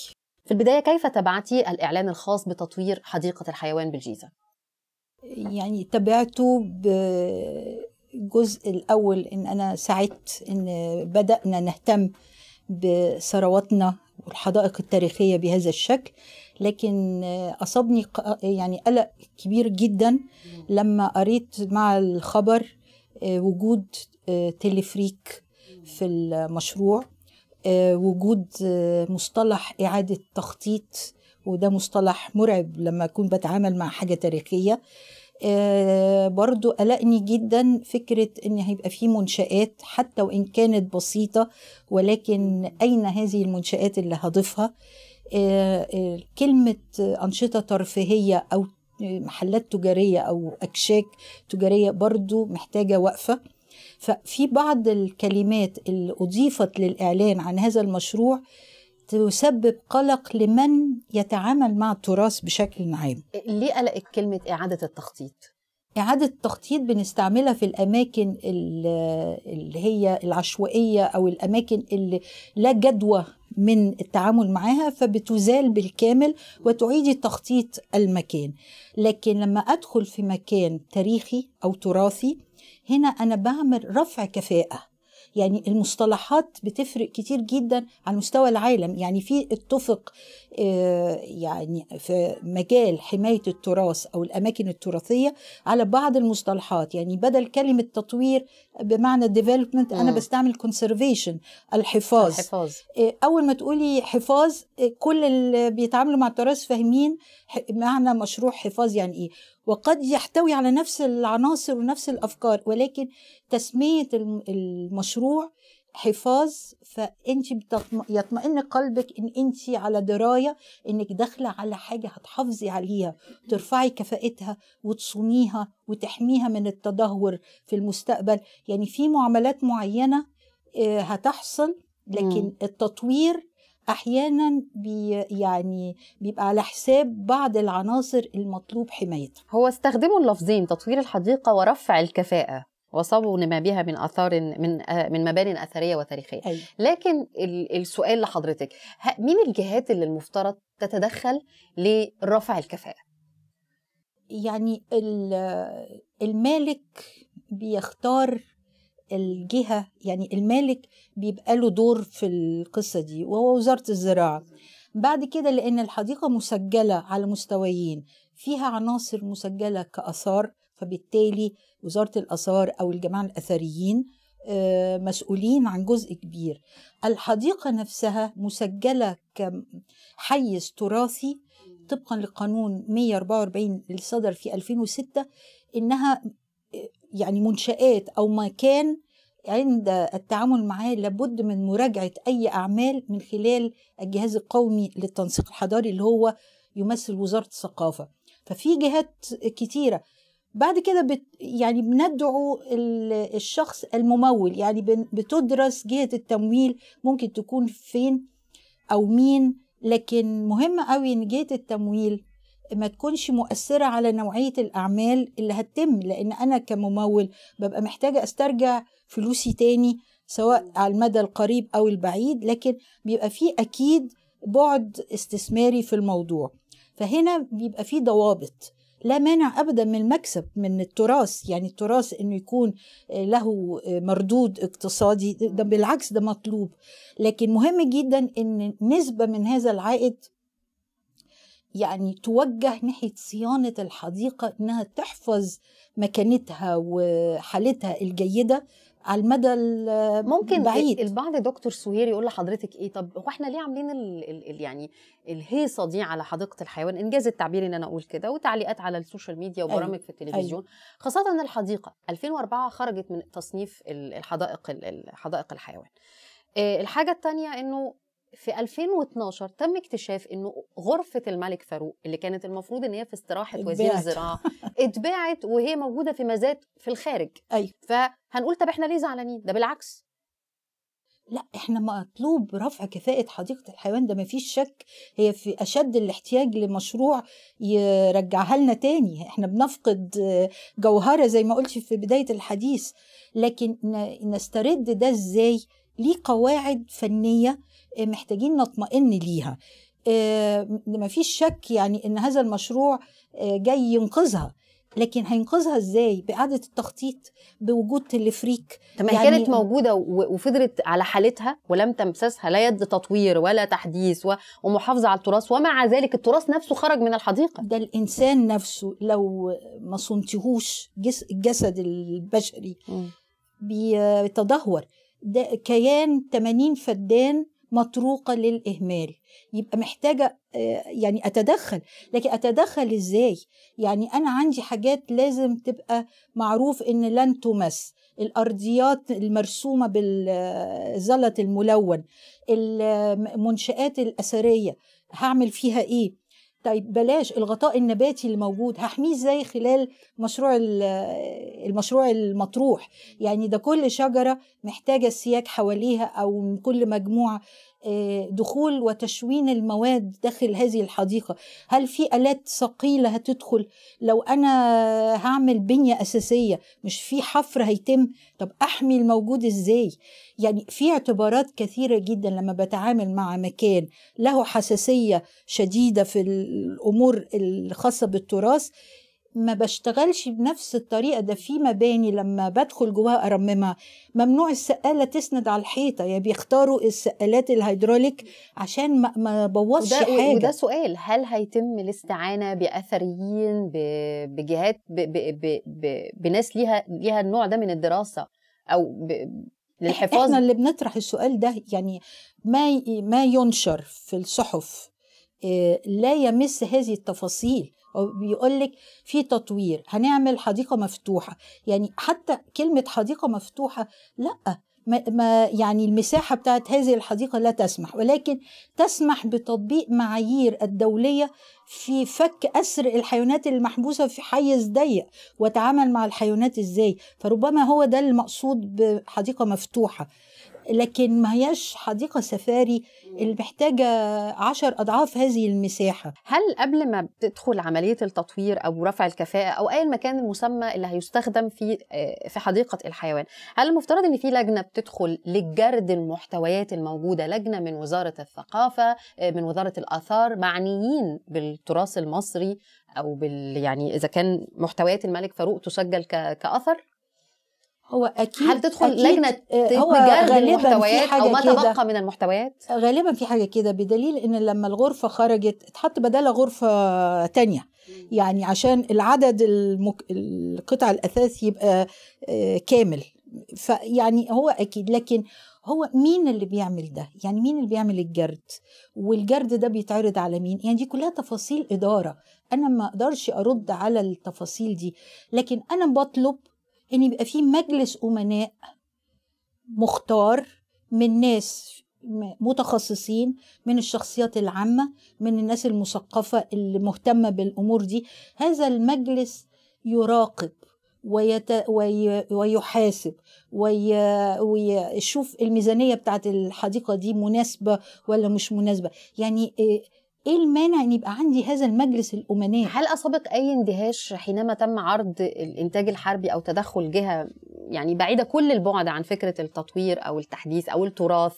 [SPEAKER 1] في البداية كيف تبعتي الإعلان الخاص بتطوير حديقة الحيوان بالجيزة؟
[SPEAKER 4] يعني تبعته بجزء الأول إن أنا سعدت إن بدأنا نهتم بثرواتنا والحدائق التاريخية بهذا الشكل لكن أصابني يعني قلق كبير جدا لما قريت مع الخبر آه، وجود آه، تلفريك في المشروع آه، وجود آه، مصطلح إعادة تخطيط وده مصطلح مرعب لما أكون بتعامل مع حاجة تاريخية آه، برضو قلقني جدا فكرة أن هيبقى في منشآت حتى وإن كانت بسيطة ولكن أين هذه المنشآت اللي هضيفها كلمة أنشطة ترفيهية أو محلات تجارية أو أكشاك تجارية برضو محتاجة وقفة ففي بعض الكلمات اللي أضيفت للإعلان عن هذا المشروع تسبب قلق لمن يتعامل مع التراث بشكل عام ليه قلقت كلمة إعادة التخطيط؟ إعادة التخطيط بنستعملها في الأماكن اللي هي العشوائية أو الأماكن اللي لا جدوى من التعامل معها فبتزال بالكامل وتعيد تخطيط المكان لكن لما أدخل في مكان تاريخي أو تراثي هنا أنا بعمل رفع كفاءة يعني المصطلحات بتفرق كتير جدا على مستوى العالم يعني في اتفق آه، يعني في مجال حماية التراث أو الأماكن التراثية على بعض المصطلحات يعني بدل كلمة تطوير بمعنى ديفلوبمنت أنا بستعمل conservation الحفاظ. الحفاظ آه، أول ما تقولي حفاظ آه، كل اللي بيتعاملوا مع التراث فاهمين معنى مشروع حفاظ يعني إيه وقد يحتوي على نفس العناصر ونفس الافكار ولكن تسميه المشروع حفاظ فانت يطمئن قلبك ان انت على درايه انك داخله على حاجه هتحافظي عليها ترفعي كفاءتها وتصونيها وتحميها من التدهور في المستقبل يعني في معاملات معينه آه، هتحصل لكن التطوير احيانا بي يعني بيبقى على حساب بعض العناصر المطلوب حمايتها هو استخدموا اللفظين تطوير الحديقه ورفع الكفاءه
[SPEAKER 1] وصابوا لما بها من اثار من من مباني اثريه وتاريخيه أيوة. لكن السؤال لحضرتك مين الجهات اللي المفترض تتدخل لرفع الكفاءه
[SPEAKER 4] يعني المالك بيختار الجهه يعني المالك بيبقى له دور في القصه دي وهو وزاره الزراعه بعد كده لان الحديقه مسجله على مستويين فيها عناصر مسجله كاثار فبالتالي وزاره الاثار او الجماعه الاثريين آه، مسؤولين عن جزء كبير الحديقه نفسها مسجله كحيز تراثي طبقا لقانون 144 اللي صدر في 2006 انها يعني منشآت أو مكان عند التعامل معاه لابد من مراجعة أي أعمال من خلال الجهاز القومي للتنسيق الحضاري اللي هو يمثل وزارة الثقافة ففي جهات كتيرة بعد كده بت يعني بندعو الشخص الممول يعني بتدرس جهة التمويل ممكن تكون فين أو مين لكن مهم قوي إن جهة التمويل ما تكونش مؤثرة على نوعية الأعمال اللي هتتم لأن أنا كممول ببقى محتاجة أسترجع فلوسي تاني سواء على المدى القريب أو البعيد لكن بيبقى فيه أكيد بعد استثماري في الموضوع فهنا بيبقى فيه ضوابط لا مانع ابدا من المكسب من التراث يعني التراث انه يكون له مردود اقتصادي ده بالعكس ده مطلوب لكن مهم جدا ان نسبه من هذا العائد يعني توجه ناحية صيانة الحديقة إنها تحفظ مكانتها وحالتها الجيدة على المدى ممكن بعيد البعض دكتور سهير يقول لحضرتك ايه طب
[SPEAKER 1] هو احنا ليه عاملين الـ الـ يعني الهيصه دي على حديقه الحيوان انجاز التعبير ان انا اقول كده وتعليقات على السوشيال ميديا أيوة، وبرامج أيوه. في التلفزيون أيوه. خاصه ان الحديقه 2004 خرجت من تصنيف الحدائق حدائق الحيوان آه، الحاجه الثانيه انه في 2012 تم اكتشاف انه غرفه الملك فاروق اللي كانت المفروض ان هي في استراحه اتباعت. وزير الزراعه اتباعت وهي موجوده في مزاد في الخارج أي. أيوة.
[SPEAKER 4] فهنقول طب احنا ليه زعلانين ده بالعكس لا احنا مطلوب رفع كفاءة حديقة الحيوان ده ما فيش شك هي في أشد الاحتياج لمشروع يرجعها لنا تاني احنا بنفقد جوهرة زي ما قلت في بداية الحديث لكن نسترد ده ازاي ليه قواعد فنية محتاجين نطمئن ليها آه، ما فيش شك يعني ان هذا المشروع آه، جاي ينقذها لكن هينقذها ازاي باعاده التخطيط بوجود
[SPEAKER 1] تلفريك طب يعني كانت موجوده وفضلت على حالتها ولم تمسسها لا يد تطوير ولا تحديث ومحافظه على التراث ومع ذلك التراث نفسه خرج من الحديقه ده الانسان
[SPEAKER 4] نفسه لو ما صنتهوش الجسد البشري بيتدهور ده كيان 80 فدان مطروقة للإهمال يبقى محتاجة آه، يعني أتدخل لكن أتدخل إزاي يعني أنا عندي حاجات لازم تبقى معروف إن لن تمس الأرضيات المرسومة بالزلط الملون المنشآت الأثرية هعمل فيها إيه طيب بلاش الغطاء النباتي اللي موجود هحميه ازاي خلال مشروع المشروع المطروح يعني ده كل شجره محتاجه سياج حواليها او كل مجموعه آه، دخول وتشوين المواد داخل هذه الحديقة هل في آلات ثقيلة هتدخل لو أنا هعمل بنية أساسية مش في حفر هيتم طب أحمي الموجود إزاي يعني في اعتبارات كثيرة جدا لما بتعامل مع مكان له حساسية شديدة في الأمور الخاصة بالتراث ما بشتغلش بنفس الطريقه ده في مباني لما بدخل جواها ارممها ممنوع السقاله تسند على الحيطه يعني بيختاروا السقالات الهيدروليك عشان ما, ما بوظش حاجه وده
[SPEAKER 1] سؤال هل هيتم الاستعانه باثريين بجهات ب ب ب ب بناس ليها ليها النوع ده من الدراسه او للحفاظ احنا اللي
[SPEAKER 4] بنطرح السؤال ده يعني ما ما ينشر في الصحف آه، لا يمس هذه التفاصيل بيقول لك في تطوير هنعمل حديقه مفتوحه يعني حتى كلمه حديقه مفتوحه لا ما يعني المساحة بتاعت هذه الحديقة لا تسمح ولكن تسمح بتطبيق معايير الدولية في فك أسر الحيوانات المحبوسة في حيز ضيق وتعامل مع الحيوانات إزاي فربما هو ده المقصود بحديقة مفتوحة لكن ما هياش حديقه سفاري اللي محتاجه عشر اضعاف هذه المساحه هل قبل ما بتدخل عمليه
[SPEAKER 1] التطوير او رفع الكفاءه او اي المكان المسمى اللي هيستخدم في آه، في حديقه الحيوان هل المفترض ان في لجنه بتدخل لجرد المحتويات الموجوده لجنه من وزاره الثقافه آه، من وزاره الاثار معنيين بالتراث المصري او بال يعني اذا كان محتويات الملك فاروق تسجل كاثر هو
[SPEAKER 4] اكيد هل تدخل أكيد لجنه آه، في المحتويات او ما تبقى من المحتويات غالبا في حاجه كده بدليل ان لما الغرفه خرجت اتحط بدالها غرفه تانية يعني عشان العدد المك... القطع الاثاث يبقى آه، كامل فيعني هو اكيد لكن هو مين اللي بيعمل ده يعني مين اللي بيعمل الجرد والجرد ده بيتعرض على مين يعني دي كلها تفاصيل اداره انا ما اقدرش ارد على التفاصيل دي لكن انا بطلب ان يبقى في مجلس امناء مختار من ناس متخصصين من الشخصيات العامة من الناس المثقفة اللي مهتمة بالأمور دي هذا المجلس يراقب ويت... وي... ويحاسب وي... ويشوف الميزانية بتاعت الحديقة دي مناسبة ولا مش مناسبة يعني إيه ايه المانع ان يبقى عندي هذا المجلس الامناء هل اصابك
[SPEAKER 1] اي اندهاش حينما تم عرض الانتاج الحربي او تدخل جهه يعني بعيده كل البعد عن فكره التطوير او التحديث او التراث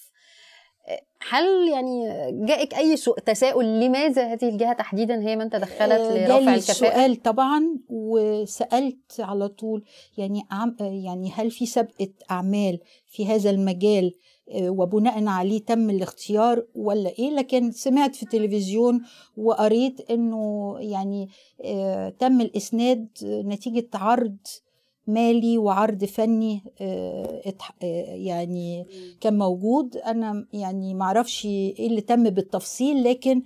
[SPEAKER 1] هل
[SPEAKER 4] يعني جاءك اي تساؤل لماذا هذه الجهه تحديدا هي من تدخلت آه، لرفع الكفاءه السؤال طبعا وسالت على طول يعني يعني هل في سابقه اعمال في هذا المجال وبناء عليه تم الاختيار ولا ايه لكن سمعت في التلفزيون وقريت انه يعني آه، تم الاسناد نتيجه عرض مالي وعرض فني آه، آه، يعني كان موجود انا يعني ما اعرفش ايه اللي تم بالتفصيل لكن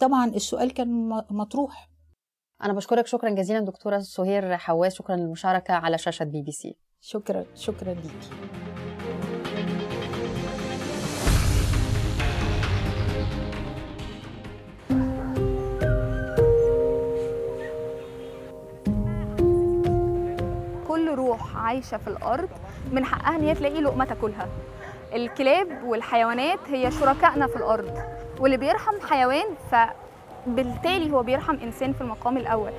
[SPEAKER 4] طبعا السؤال كان مطروح انا بشكرك شكرا جزيلا دكتوره سهير حواس شكرا للمشاركه على شاشه بي بي سي شكرا شكرا
[SPEAKER 2] ليكي
[SPEAKER 5] عايشه في الارض من حقها ان هي تلاقي لقمه تاكلها الكلاب والحيوانات هي شركائنا في الارض واللي بيرحم حيوان فبالتالي هو بيرحم انسان في المقام الاول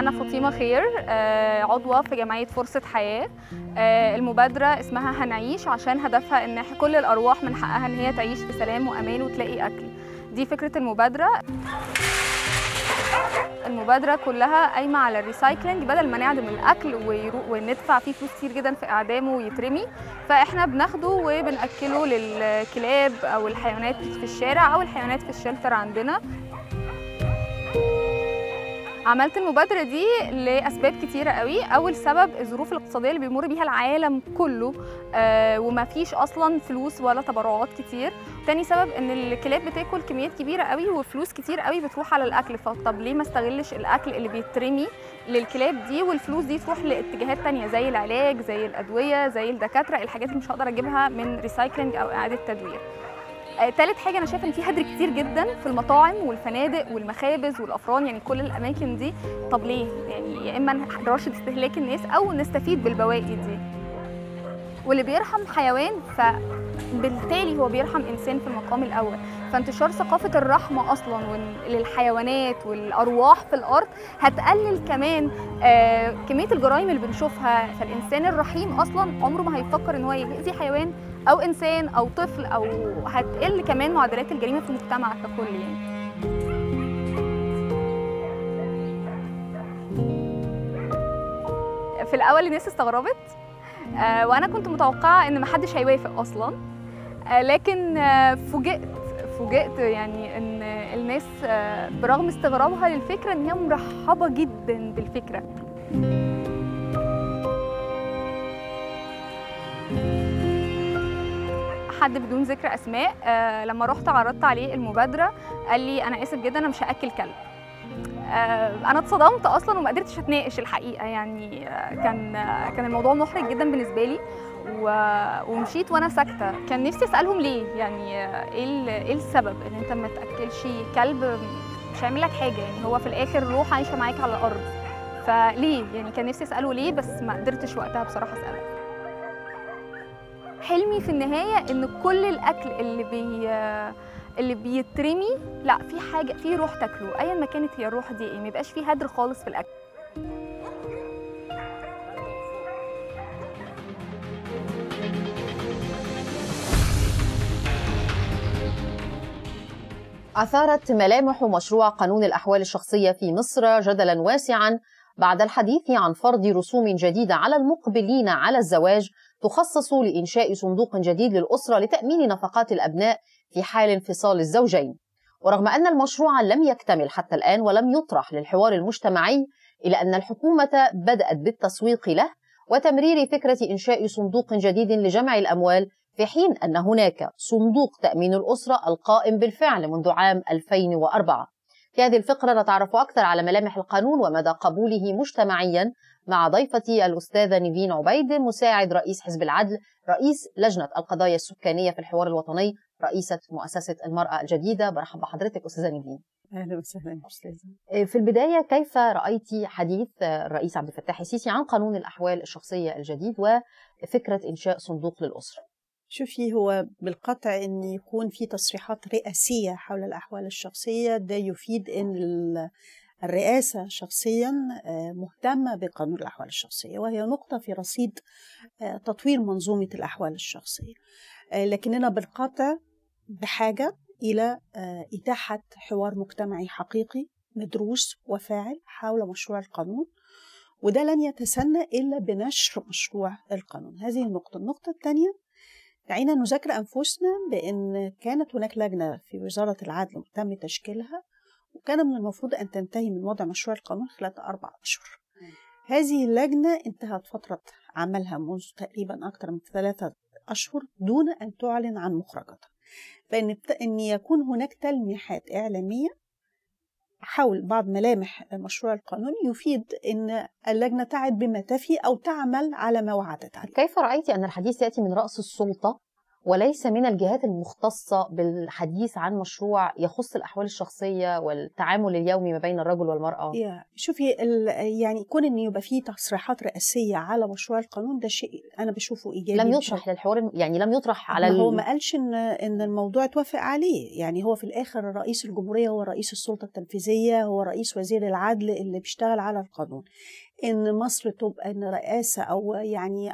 [SPEAKER 5] أنا فاطمة خير آه، عضوة في جمعية فرصة حياة آه، المبادرة اسمها هنعيش عشان هدفها إن كل الأرواح من حقها إن هي تعيش في سلام وأمان وتلاقي أكل دي فكرة المبادرة المبادرة كلها قايمة على الريسايكلينج بدل ما نعدم الأكل وندفع فيه فلوس كتير جدا في إعدامه ويترمي فإحنا بناخده وبنأكله للكلاب أو الحيوانات في الشارع أو الحيوانات في الشلتر عندنا عملت المبادره دي لاسباب كتيره قوي اول سبب الظروف الاقتصاديه اللي بيمر بيها العالم كله آه وما فيش اصلا فلوس ولا تبرعات كتير تاني سبب ان الكلاب بتاكل كميات كبيره قوي وفلوس كتير قوي بتروح على الاكل فطب ليه ما استغلش الاكل اللي بيترمي للكلاب دي والفلوس دي تروح لاتجاهات تانية زي العلاج زي الادويه زي الدكاتره الحاجات اللي مش هقدر اجيبها من ريسايكلينج او اعاده تدوير ثالث آه، حاجه انا شايفه ان في هدر كتير جدا في المطاعم والفنادق والمخابز والافران يعني كل الاماكن دي طب ليه يعني يا اما نرشد استهلاك الناس او نستفيد بالبواقي دي واللي بيرحم حيوان فبالتالي هو بيرحم انسان في المقام الاول فانتشار ثقافه الرحمه اصلا للحيوانات والارواح في الارض هتقلل كمان آه، كميه الجرائم اللي بنشوفها فالانسان الرحيم اصلا عمره ما هيفكر ان هو يأذي حيوان او انسان او طفل او هتقل كمان معدلات الجريمه في المجتمع ككل يعني في الاول الناس استغربت آه، وانا كنت متوقعه ان محدش هيوافق اصلا آه، لكن آه، فوجئت فوجئت يعني ان الناس برغم استغرابها للفكره ان هي مرحبه جدا بالفكره حد بدون ذكر اسماء آه، لما رحت عرضت عليه المبادره قال لي انا اسف جدا انا مش هاكل كلب آه، انا اتصدمت اصلا وما قدرتش اتناقش الحقيقه يعني آه، كان كان الموضوع محرج جدا بالنسبه لي ومشيت وانا ساكته كان نفسي اسالهم ليه يعني إيه, ايه السبب ان انت ما تاكلش كلب مش هيعمل لك حاجه يعني هو في الاخر روح عايشه معاك على الارض فليه يعني كان نفسي اساله ليه بس ما قدرتش وقتها بصراحه اساله حلمي في النهايه ان كل الاكل اللي بي اللي بيترمي لا في حاجه في روح تاكله ايا ما كانت هي الروح دي ايه ما يبقاش فيه هدر خالص في الاكل
[SPEAKER 1] أثارت ملامح مشروع قانون الأحوال الشخصية في مصر جدلا واسعا بعد الحديث عن فرض رسوم جديدة على المقبلين على الزواج تخصص لإنشاء صندوق جديد للأسرة لتأمين نفقات الأبناء في حال انفصال الزوجين ورغم أن المشروع لم يكتمل حتى الآن ولم يطرح للحوار المجتمعي إلا أن الحكومة بدأت بالتسويق له وتمرير فكرة إنشاء صندوق جديد لجمع الأموال في حين أن هناك صندوق تأمين الأسرة القائم بالفعل منذ عام 2004 في هذه الفقرة نتعرف أكثر على ملامح القانون ومدى قبوله مجتمعيا مع ضيفتي الأستاذة نيفين عبيد مساعد رئيس حزب العدل رئيس لجنة القضايا السكانية في الحوار الوطني رئيسة مؤسسة المرأة الجديدة برحب بحضرتك أستاذة نيفين
[SPEAKER 4] أهلا وسهلا أستاذة
[SPEAKER 1] آه، في البداية كيف رأيت حديث الرئيس عبد الفتاح السيسي عن قانون الأحوال
[SPEAKER 3] الشخصية الجديد وفكرة إنشاء صندوق للأسرة شوفي هو بالقطع ان يكون في تصريحات رئاسيه حول الاحوال الشخصيه ده يفيد ان الرئاسة شخصيا آه، مهتمة بقانون الأحوال الشخصية وهي نقطة في رصيد آه، تطوير منظومة الأحوال الشخصية آه، لكننا بالقطع بحاجة إلى إتاحة حوار مجتمعي حقيقي مدروس وفاعل حول مشروع القانون وده لن يتسنى إلا بنشر مشروع القانون هذه النقطة النقطة الثانية دعينا نذاكر أنفسنا بأن كانت هناك لجنة في وزارة العدل تم تشكيلها وكان من المفروض أن تنتهي من وضع مشروع القانون خلال أربع أشهر هذه اللجنة انتهت فترة عملها منذ تقريبا أكثر من ثلاثة أشهر دون أن تعلن عن مخرجتها فإن أن يكون هناك تلميحات إعلامية حول بعض ملامح المشروع القانوني يفيد أن اللجنة تعد بما تفي أو تعمل على ما وعدت عليه كيف رأيت أن الحديث يأتي من رأس السلطة وليس من الجهات
[SPEAKER 1] المختصة بالحديث عن مشروع يخص الأحوال الشخصية والتعامل اليومي ما بين الرجل والمرأة يا
[SPEAKER 3] شوفي يعني كون أن يبقى فيه تصريحات رئاسية على مشروع القانون ده شيء أنا بشوفه إيجابي لم يطرح للحوار يعني لم يطرح على هو ما قالش إن, إن الموضوع اتوافق عليه يعني هو في الآخر رئيس الجمهورية هو رئيس السلطة التنفيذية هو رئيس وزير العدل اللي بيشتغل على القانون ان مصر تبقى ان رئاسه او يعني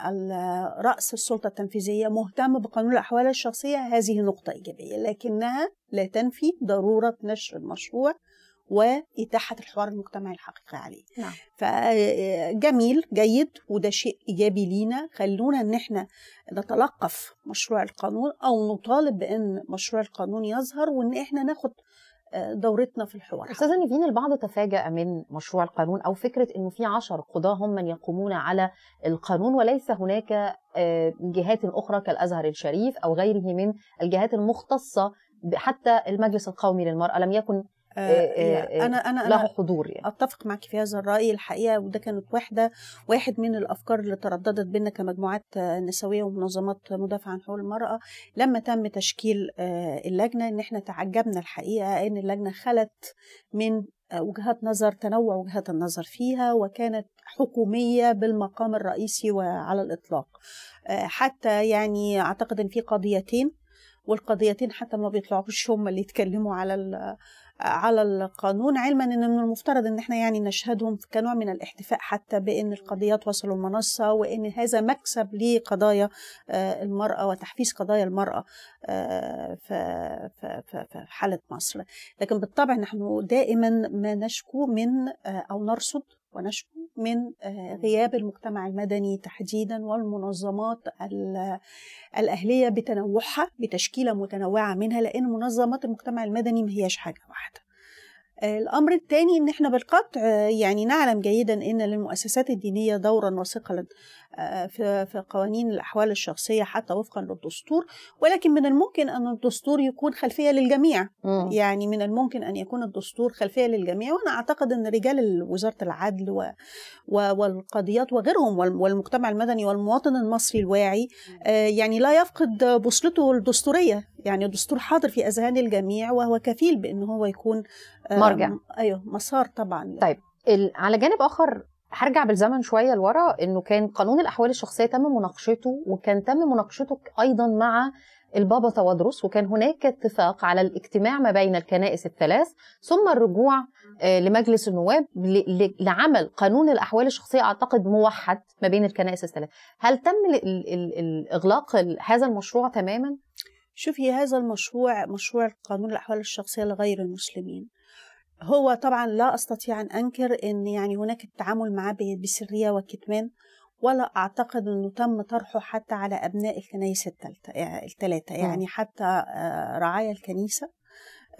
[SPEAKER 3] راس السلطه التنفيذيه مهتمه بقانون الاحوال الشخصيه هذه نقطه ايجابيه لكنها لا تنفي ضروره نشر المشروع وإتاحة الحوار المجتمعي الحقيقي عليه نعم. فجميل جيد وده شيء إيجابي لينا خلونا أن احنا نتلقف مشروع القانون أو نطالب بأن مشروع القانون يظهر وأن احنا ناخد دورتنا في الحوار نعم. استاذه نيفين
[SPEAKER 1] البعض تفاجأ من مشروع القانون او فكره انه في عشر قضاه هم من يقومون على القانون وليس هناك آه، جهات اخرى كالازهر الشريف او غيره من
[SPEAKER 3] الجهات المختصه حتى المجلس القومي للمراه لم يكن آه، آه، آه، يعني انا انا له حضور يعني اتفق معك في هذا الراي الحقيقه وده كانت واحده واحد من الافكار اللي ترددت بينا كمجموعات نسويه ومنظمات مدافعه عن حقوق المراه لما تم تشكيل اللجنه ان احنا تعجبنا الحقيقه ان اللجنه خلت من وجهات نظر تنوع وجهات النظر فيها وكانت حكومية بالمقام الرئيسي وعلى الإطلاق حتى يعني أعتقد أن في قضيتين والقضيتين حتى ما بيطلعوش هم اللي يتكلموا على على القانون علما ان من المفترض ان احنا يعني نشهدهم كنوع من الاحتفاء حتى بان القضيات وصلوا المنصه وان هذا مكسب لقضايا آه، المراه وتحفيز قضايا المراه آه، في حاله مصر لكن بالطبع نحن دائما ما نشكو من آه، او نرصد ونشكو من آه، غياب المجتمع المدني تحديدا والمنظمات الأهلية بتنوعها بتشكيلة متنوعة منها لأن منظمات المجتمع المدني ما هيش حاجة واحدة آه، الأمر الثاني إن إحنا بالقطع آه، يعني نعلم جيدا إن للمؤسسات الدينية دورا وثقلا في في قوانين الاحوال الشخصيه حتى وفقا للدستور ولكن من الممكن ان الدستور يكون خلفيه للجميع م. يعني من الممكن ان يكون الدستور خلفيه للجميع وانا اعتقد ان رجال وزاره العدل و... و... والقضيات وغيرهم والمجتمع المدني والمواطن المصري الواعي آه، يعني لا يفقد بوصلته الدستوريه يعني الدستور حاضر في اذهان الجميع وهو كفيل بان هو يكون آه، مرجع ايوه مسار طبعا طيب على جانب اخر هرجع بالزمن شويه لورا انه كان قانون
[SPEAKER 1] الاحوال الشخصيه تم مناقشته وكان تم مناقشته ايضا مع البابا توادرس وكان هناك اتفاق على الاجتماع ما بين الكنائس الثلاث ثم الرجوع آه، لمجلس النواب لعمل قانون الاحوال الشخصيه اعتقد موحد ما بين الكنائس الثلاث هل تم اغلاق هذا المشروع تماما شوفي
[SPEAKER 3] هذا المشروع مشروع قانون الاحوال الشخصيه لغير المسلمين هو طبعا لا استطيع ان انكر ان يعني هناك التعامل معاه بسريه وكتمان ولا اعتقد انه تم طرحه حتى على ابناء الكنائس الثالثه الثلاثه يعني حتى آه، رعايا الكنيسه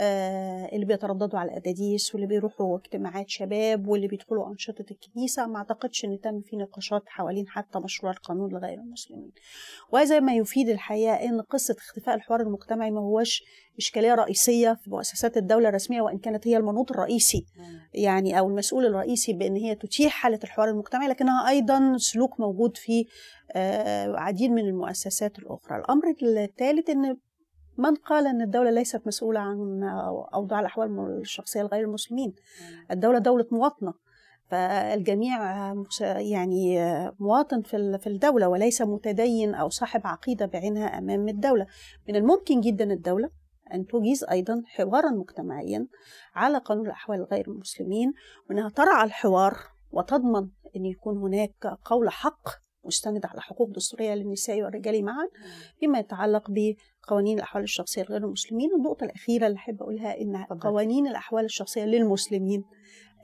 [SPEAKER 3] آه، اللي بيترددوا على الأداديس واللي بيروحوا اجتماعات شباب واللي بيدخلوا أنشطة الكنيسة ما أعتقدش إن تم في نقاشات حوالين حتى مشروع القانون لغير المسلمين وهذا ما يفيد الحقيقة إن قصة اختفاء الحوار المجتمعي ما هوش إشكالية رئيسية في مؤسسات الدولة الرسمية وإن كانت هي المنوط الرئيسي يعني أو المسؤول الرئيسي بإن هي تتيح حالة الحوار المجتمعي لكنها أيضا سلوك موجود في آه، عديد من المؤسسات الأخرى الأمر الثالث إن من قال ان الدوله ليست مسؤوله عن اوضاع الاحوال الشخصيه لغير المسلمين نعم. الدوله دوله مواطنه فالجميع يعني مواطن في في الدوله وليس متدين او صاحب عقيده بعينها امام الدوله من الممكن جدا الدوله ان تجيز ايضا حوارا مجتمعيا على قانون الاحوال غير المسلمين وانها ترعى الحوار وتضمن ان يكون هناك قول حق مستند على حقوق دستورية للنساء والرجال معا فيما يتعلق بقوانين الأحوال الشخصية لغير المسلمين النقطة الأخيرة اللي أحب أقولها إن قوانين الأحوال الشخصية للمسلمين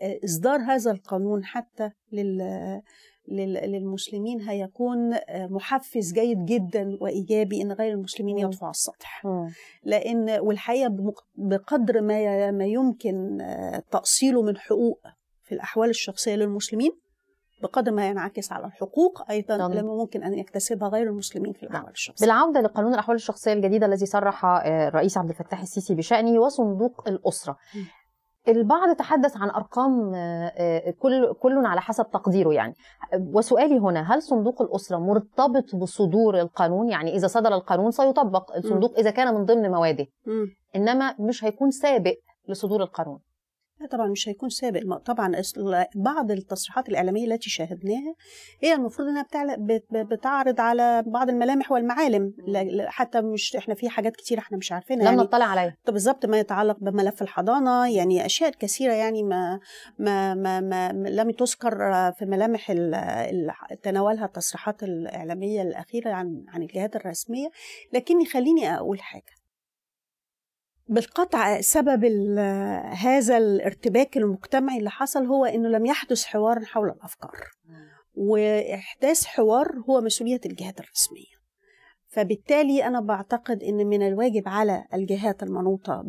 [SPEAKER 3] آه، إصدار هذا القانون حتى لل للمسلمين هيكون آه، محفز جيد جدا وايجابي ان غير المسلمين يطفوا على السطح لان والحقيقه بقدر ما ما يمكن آه، تاصيله من حقوق في الاحوال الشخصيه للمسلمين بقدر ما ينعكس على الحقوق ايضا اللي ممكن ان يكتسبها غير المسلمين في الاحوال نعم. الشخصيه.
[SPEAKER 1] بالعوده لقانون الاحوال الشخصيه الجديد الذي صرح آه، الرئيس عبد الفتاح السيسي بشانه وصندوق الاسره. البعض تحدث عن ارقام آه، آه، كل كل على حسب تقديره يعني وسؤالي هنا هل صندوق الاسره مرتبط بصدور القانون يعني اذا صدر القانون سيطبق الصندوق اذا كان من
[SPEAKER 3] ضمن مواده انما مش هيكون سابق لصدور القانون لا طبعا مش هيكون سابق طبعا بعض التصريحات الاعلاميه التي شاهدناها هي المفروض انها بتعرض على بعض الملامح والمعالم حتى مش احنا في حاجات كتير احنا مش عارفينها لم يعني نطلع عليها طب بالظبط ما يتعلق بملف الحضانه يعني اشياء كثيره يعني ما ما ما, ما لم تذكر في ملامح تناولها التصريحات الاعلاميه الاخيره عن عن الجهات الرسميه لكني خليني اقول حاجه بالقطع سبب هذا الارتباك المجتمعي اللي حصل هو انه لم يحدث حوار حول الافكار واحداث حوار هو مسؤوليه الجهات الرسميه فبالتالي أنا بعتقد أن من الواجب على الجهات المنوطة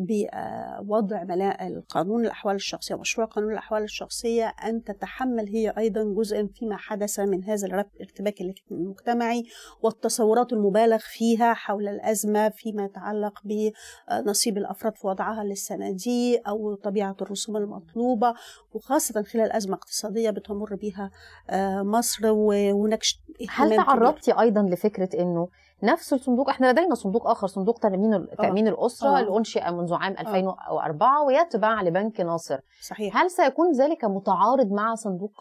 [SPEAKER 3] بوضع ملاء القانون الأحوال الشخصية مشروع قانون الأحوال الشخصية أن تتحمل هي أيضا جزءا فيما حدث من هذا الارتباك المجتمعي والتصورات المبالغ فيها حول الأزمة فيما يتعلق بنصيب الأفراد في وضعها للصناديق أو طبيعة الرسوم المطلوبة وخاصة خلال أزمة اقتصادية بتمر بها آه، مصر وهناك هل تعرضتي
[SPEAKER 1] أيضا لفكرة أنه نفس الصندوق احنا لدينا صندوق اخر صندوق تامين آه. تامين الاسره اللي آه. انشئ منذ عام 2004 آه. ويتبع لبنك ناصر صحيح هل
[SPEAKER 3] سيكون ذلك متعارض مع صندوق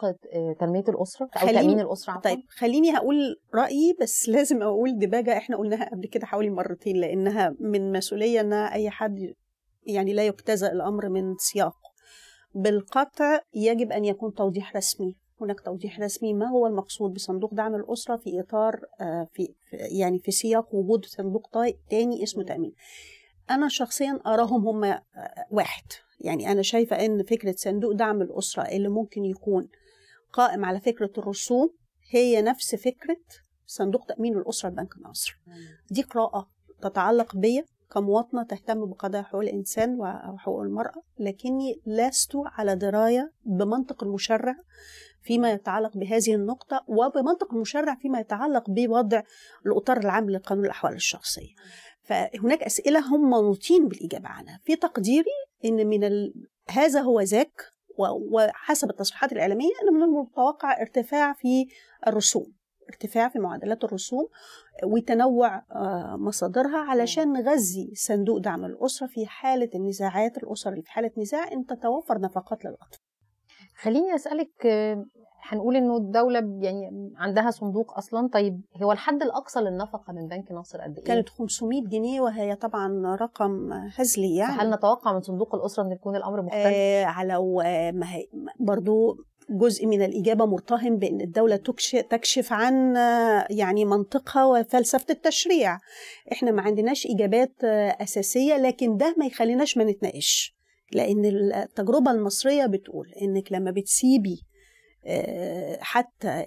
[SPEAKER 3] تنميه الاسره او تامين الاسره عفوا طيب خليني هقول رايي بس لازم اقول دباجه احنا قلناها قبل كده حوالي مرتين لانها من مسؤوليه ان اي حد يعني لا يجتزأ الامر من سياقه بالقطع يجب ان يكون توضيح رسمي هناك توضيح رسمي ما هو المقصود بصندوق دعم الأسرة في إطار آه، في يعني في سياق وجود صندوق تاني اسمه تأمين أنا شخصيا أراهم هم آه، واحد يعني أنا شايفة أن فكرة صندوق دعم الأسرة اللي ممكن يكون قائم على فكرة الرسوم هي نفس فكرة صندوق تأمين الأسرة البنك الناصر دي قراءة تتعلق بيا كمواطنة تهتم بقضايا حقوق الإنسان وحقوق المرأة لكني لست على دراية بمنطق المشرع فيما يتعلق بهذه النقطة وبمنطق المشرع فيما يتعلق بوضع الإطار العام لقانون الأحوال الشخصية فهناك أسئلة هم منوطين بالإجابة عنها في تقديري أن من ال... هذا هو ذاك وحسب التصريحات الإعلامية أن من المتوقع ارتفاع في الرسوم ارتفاع في معادلات الرسوم وتنوع آه، مصادرها علشان نغذي صندوق دعم الأسرة في حالة النزاعات الأسر في حالة نزاع أن تتوفر نفقات للأطفال خليني اسالك هنقول انه الدوله يعني عندها صندوق
[SPEAKER 1] اصلا طيب هو الحد الاقصى للنفقه من بنك ناصر قد ايه كانت
[SPEAKER 3] 500 جنيه وهي طبعا رقم هزلي يعني فهل نتوقع من صندوق الاسره ان يكون الامر مختلف آه على ما برضو جزء من الإجابة مرتهن بأن الدولة تكشف عن آه، يعني منطقها وفلسفة التشريع إحنا ما عندناش إجابات آه، أساسية لكن ده ما يخليناش ما نتناقش لأن التجربة المصرية بتقول إنك لما بتسيبي آه، حتى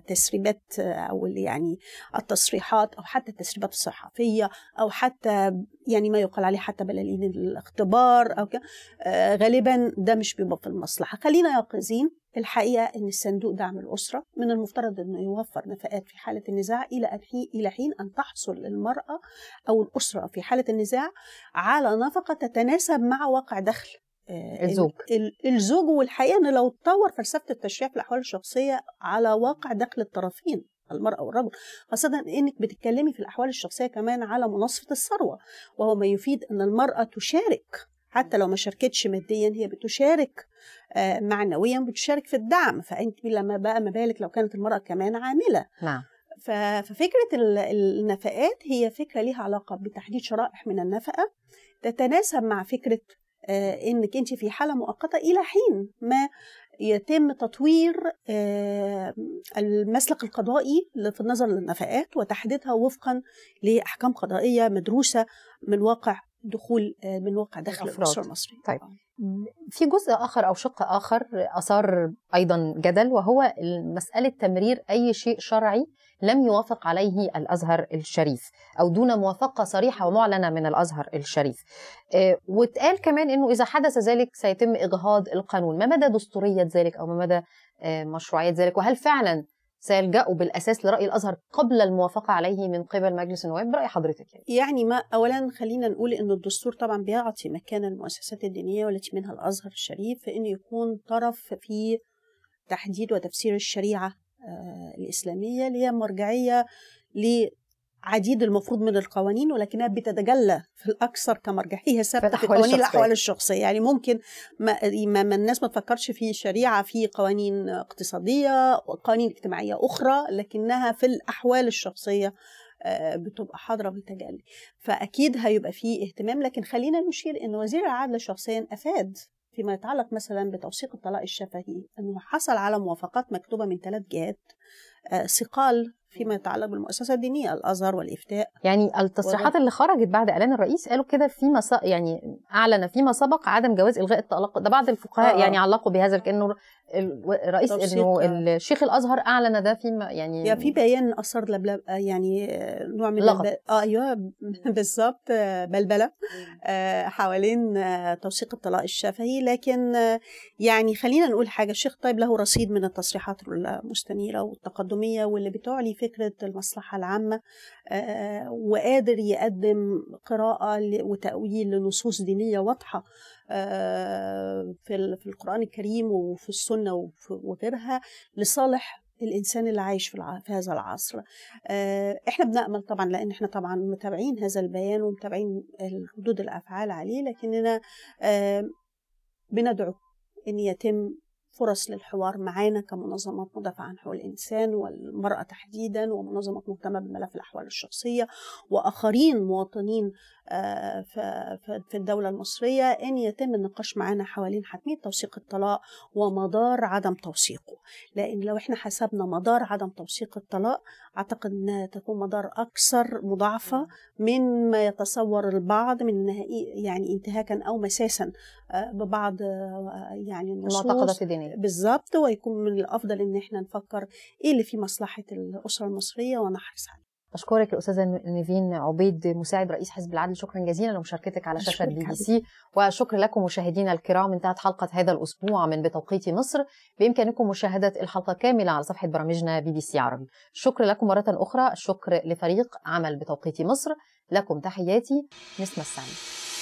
[SPEAKER 3] التسريبات آه، او يعني التصريحات او حتى التسريبات الصحفيه او حتى يعني ما يقال عليه حتى بلالين الاختبار او كده آه، غالبا ده مش بيبقى في المصلحه خلينا يقظين الحقيقه ان الصندوق دعم الاسره من المفترض انه يوفر نفقات في حاله النزاع الى الى حين ان تحصل المراه او الاسره في حاله النزاع على نفقه تتناسب مع واقع دخل آه، الزوج الزوج والحقيقه ان لو اتطور فلسفه التشريع في الاحوال الشخصيه على واقع دخل الطرفين المرأة والرجل خاصة إنك بتتكلمي في الأحوال الشخصية كمان على منصفة الثروة وهو ما يفيد أن المرأة تشارك حتى لو ما شاركتش ماديا هي بتشارك آه، معنويا بتشارك في الدعم فانت لما بقى ما بالك لو كانت المراه كمان عامله نعم ففكرة النفقات هي فكرة ليها علاقة بتحديد شرائح من النفقة تتناسب مع فكرة آه، انك انت في حالة مؤقتة الى حين ما يتم تطوير آه، المسلك القضائي في النظر للنفقات وتحديدها وفقا لاحكام قضائيه مدروسه من واقع دخول آه، من واقع دخل الاسره المصري طيب في جزء اخر او شق
[SPEAKER 1] اخر اثار ايضا جدل وهو مساله تمرير اي شيء شرعي لم يوافق عليه الازهر الشريف او دون موافقه صريحه ومعلنه من الازهر الشريف آه، واتقال كمان انه اذا حدث ذلك سيتم اجهاض القانون ما مدى دستوريه ذلك او ما مدى آه، مشروعيه ذلك وهل فعلا سيلجأوا بالأساس لرأي الأزهر قبل الموافقة عليه من قبل مجلس النواب برأي حضرتك يعني.
[SPEAKER 3] يعني ما أولا خلينا نقول إن الدستور طبعا بيعطي مكان المؤسسات الدينية والتي منها الأزهر الشريف في إنه يكون طرف في تحديد وتفسير الشريعة آه، الإسلامية اللي هي مرجعية عديد المفروض من القوانين ولكنها بتتجلى في الاكثر كمرجحيه ثابته في قوانين الاحوال الشخصيه يعني ممكن ما, ما الناس ما تفكرش في شريعه في قوانين اقتصاديه وقوانين اجتماعيه اخرى لكنها في الاحوال الشخصيه آه، بتبقى حاضره بالتجلي فاكيد هيبقى في اهتمام لكن خلينا نشير ان وزير العدل شخصيا افاد فيما يتعلق مثلا بتوثيق الطلاق الشفهي انه حصل على موافقات مكتوبه من ثلاث جهات ثقال آه، فيما يتعلق بالمؤسسه الدينيه الازهر والافتاء
[SPEAKER 1] يعني التصريحات اللي خرجت بعد اعلان الرئيس قالوا كده فيما يعني اعلن فيما سبق عدم جواز الغاء الطلاق ده بعض الفقهاء آه. آه. يعني علقوا
[SPEAKER 3] بهذا كانه
[SPEAKER 1] الرئيس
[SPEAKER 3] انه آه. الشيخ الازهر
[SPEAKER 1] اعلن ده في يعني يا في
[SPEAKER 3] بيان اثر لبلب يعني آه، نوع من لغط. آه ايوه بالظبط آه، بلبله آه حوالين توثيق الطلاق الشفهي لكن يعني خلينا نقول حاجه الشيخ طيب له رصيد من التصريحات المستنيره والتقدميه واللي بتعلي فكره المصلحه العامه آه وقادر يقدم قراءه وتاويل لنصوص دينيه واضحه آه، في في القرآن الكريم وفي السنة وغيرها لصالح الانسان اللي عايش في, في هذا العصر آه، احنا بنامل طبعا لان احنا طبعا متابعين هذا البيان ومتابعين ردود الافعال عليه لكننا آه، بندعو ان يتم فرص للحوار معانا كمنظمات مدافعة عن حقوق الإنسان والمرأة تحديدا ومنظمات مهتمة بملف الأحوال الشخصية وآخرين مواطنين آه، في الدولة المصرية أن يتم النقاش معانا حوالين حتمية توثيق الطلاق ومدار عدم توثيقه لأن لو احنا حسبنا مدار عدم توثيق الطلاق أعتقد أنها تكون مدار أكثر مضاعفة مما يتصور البعض من إيه، يعني انتهاكا أو مساسا آه، ببعض آه، يعني المعتقدات الدينية بالظبط ويكون من الأفضل أن احنا نفكر إيه اللي في مصلحة الأسرة المصرية ونحرص عليه اشكرك الاستاذه نيفين عبيد مساعد رئيس حزب العدل شكرا جزيلا
[SPEAKER 1] لمشاركتك على شاشه بي بي سي وشكرا لكم مشاهدينا الكرام انتهت حلقه هذا الاسبوع من بتوقيت مصر بامكانكم مشاهده الحلقه كامله على صفحه برامجنا بي بي سي عربي شكرا لكم مره اخرى الشكر لفريق عمل بتوقيت مصر لكم تحياتي نسمه السعيد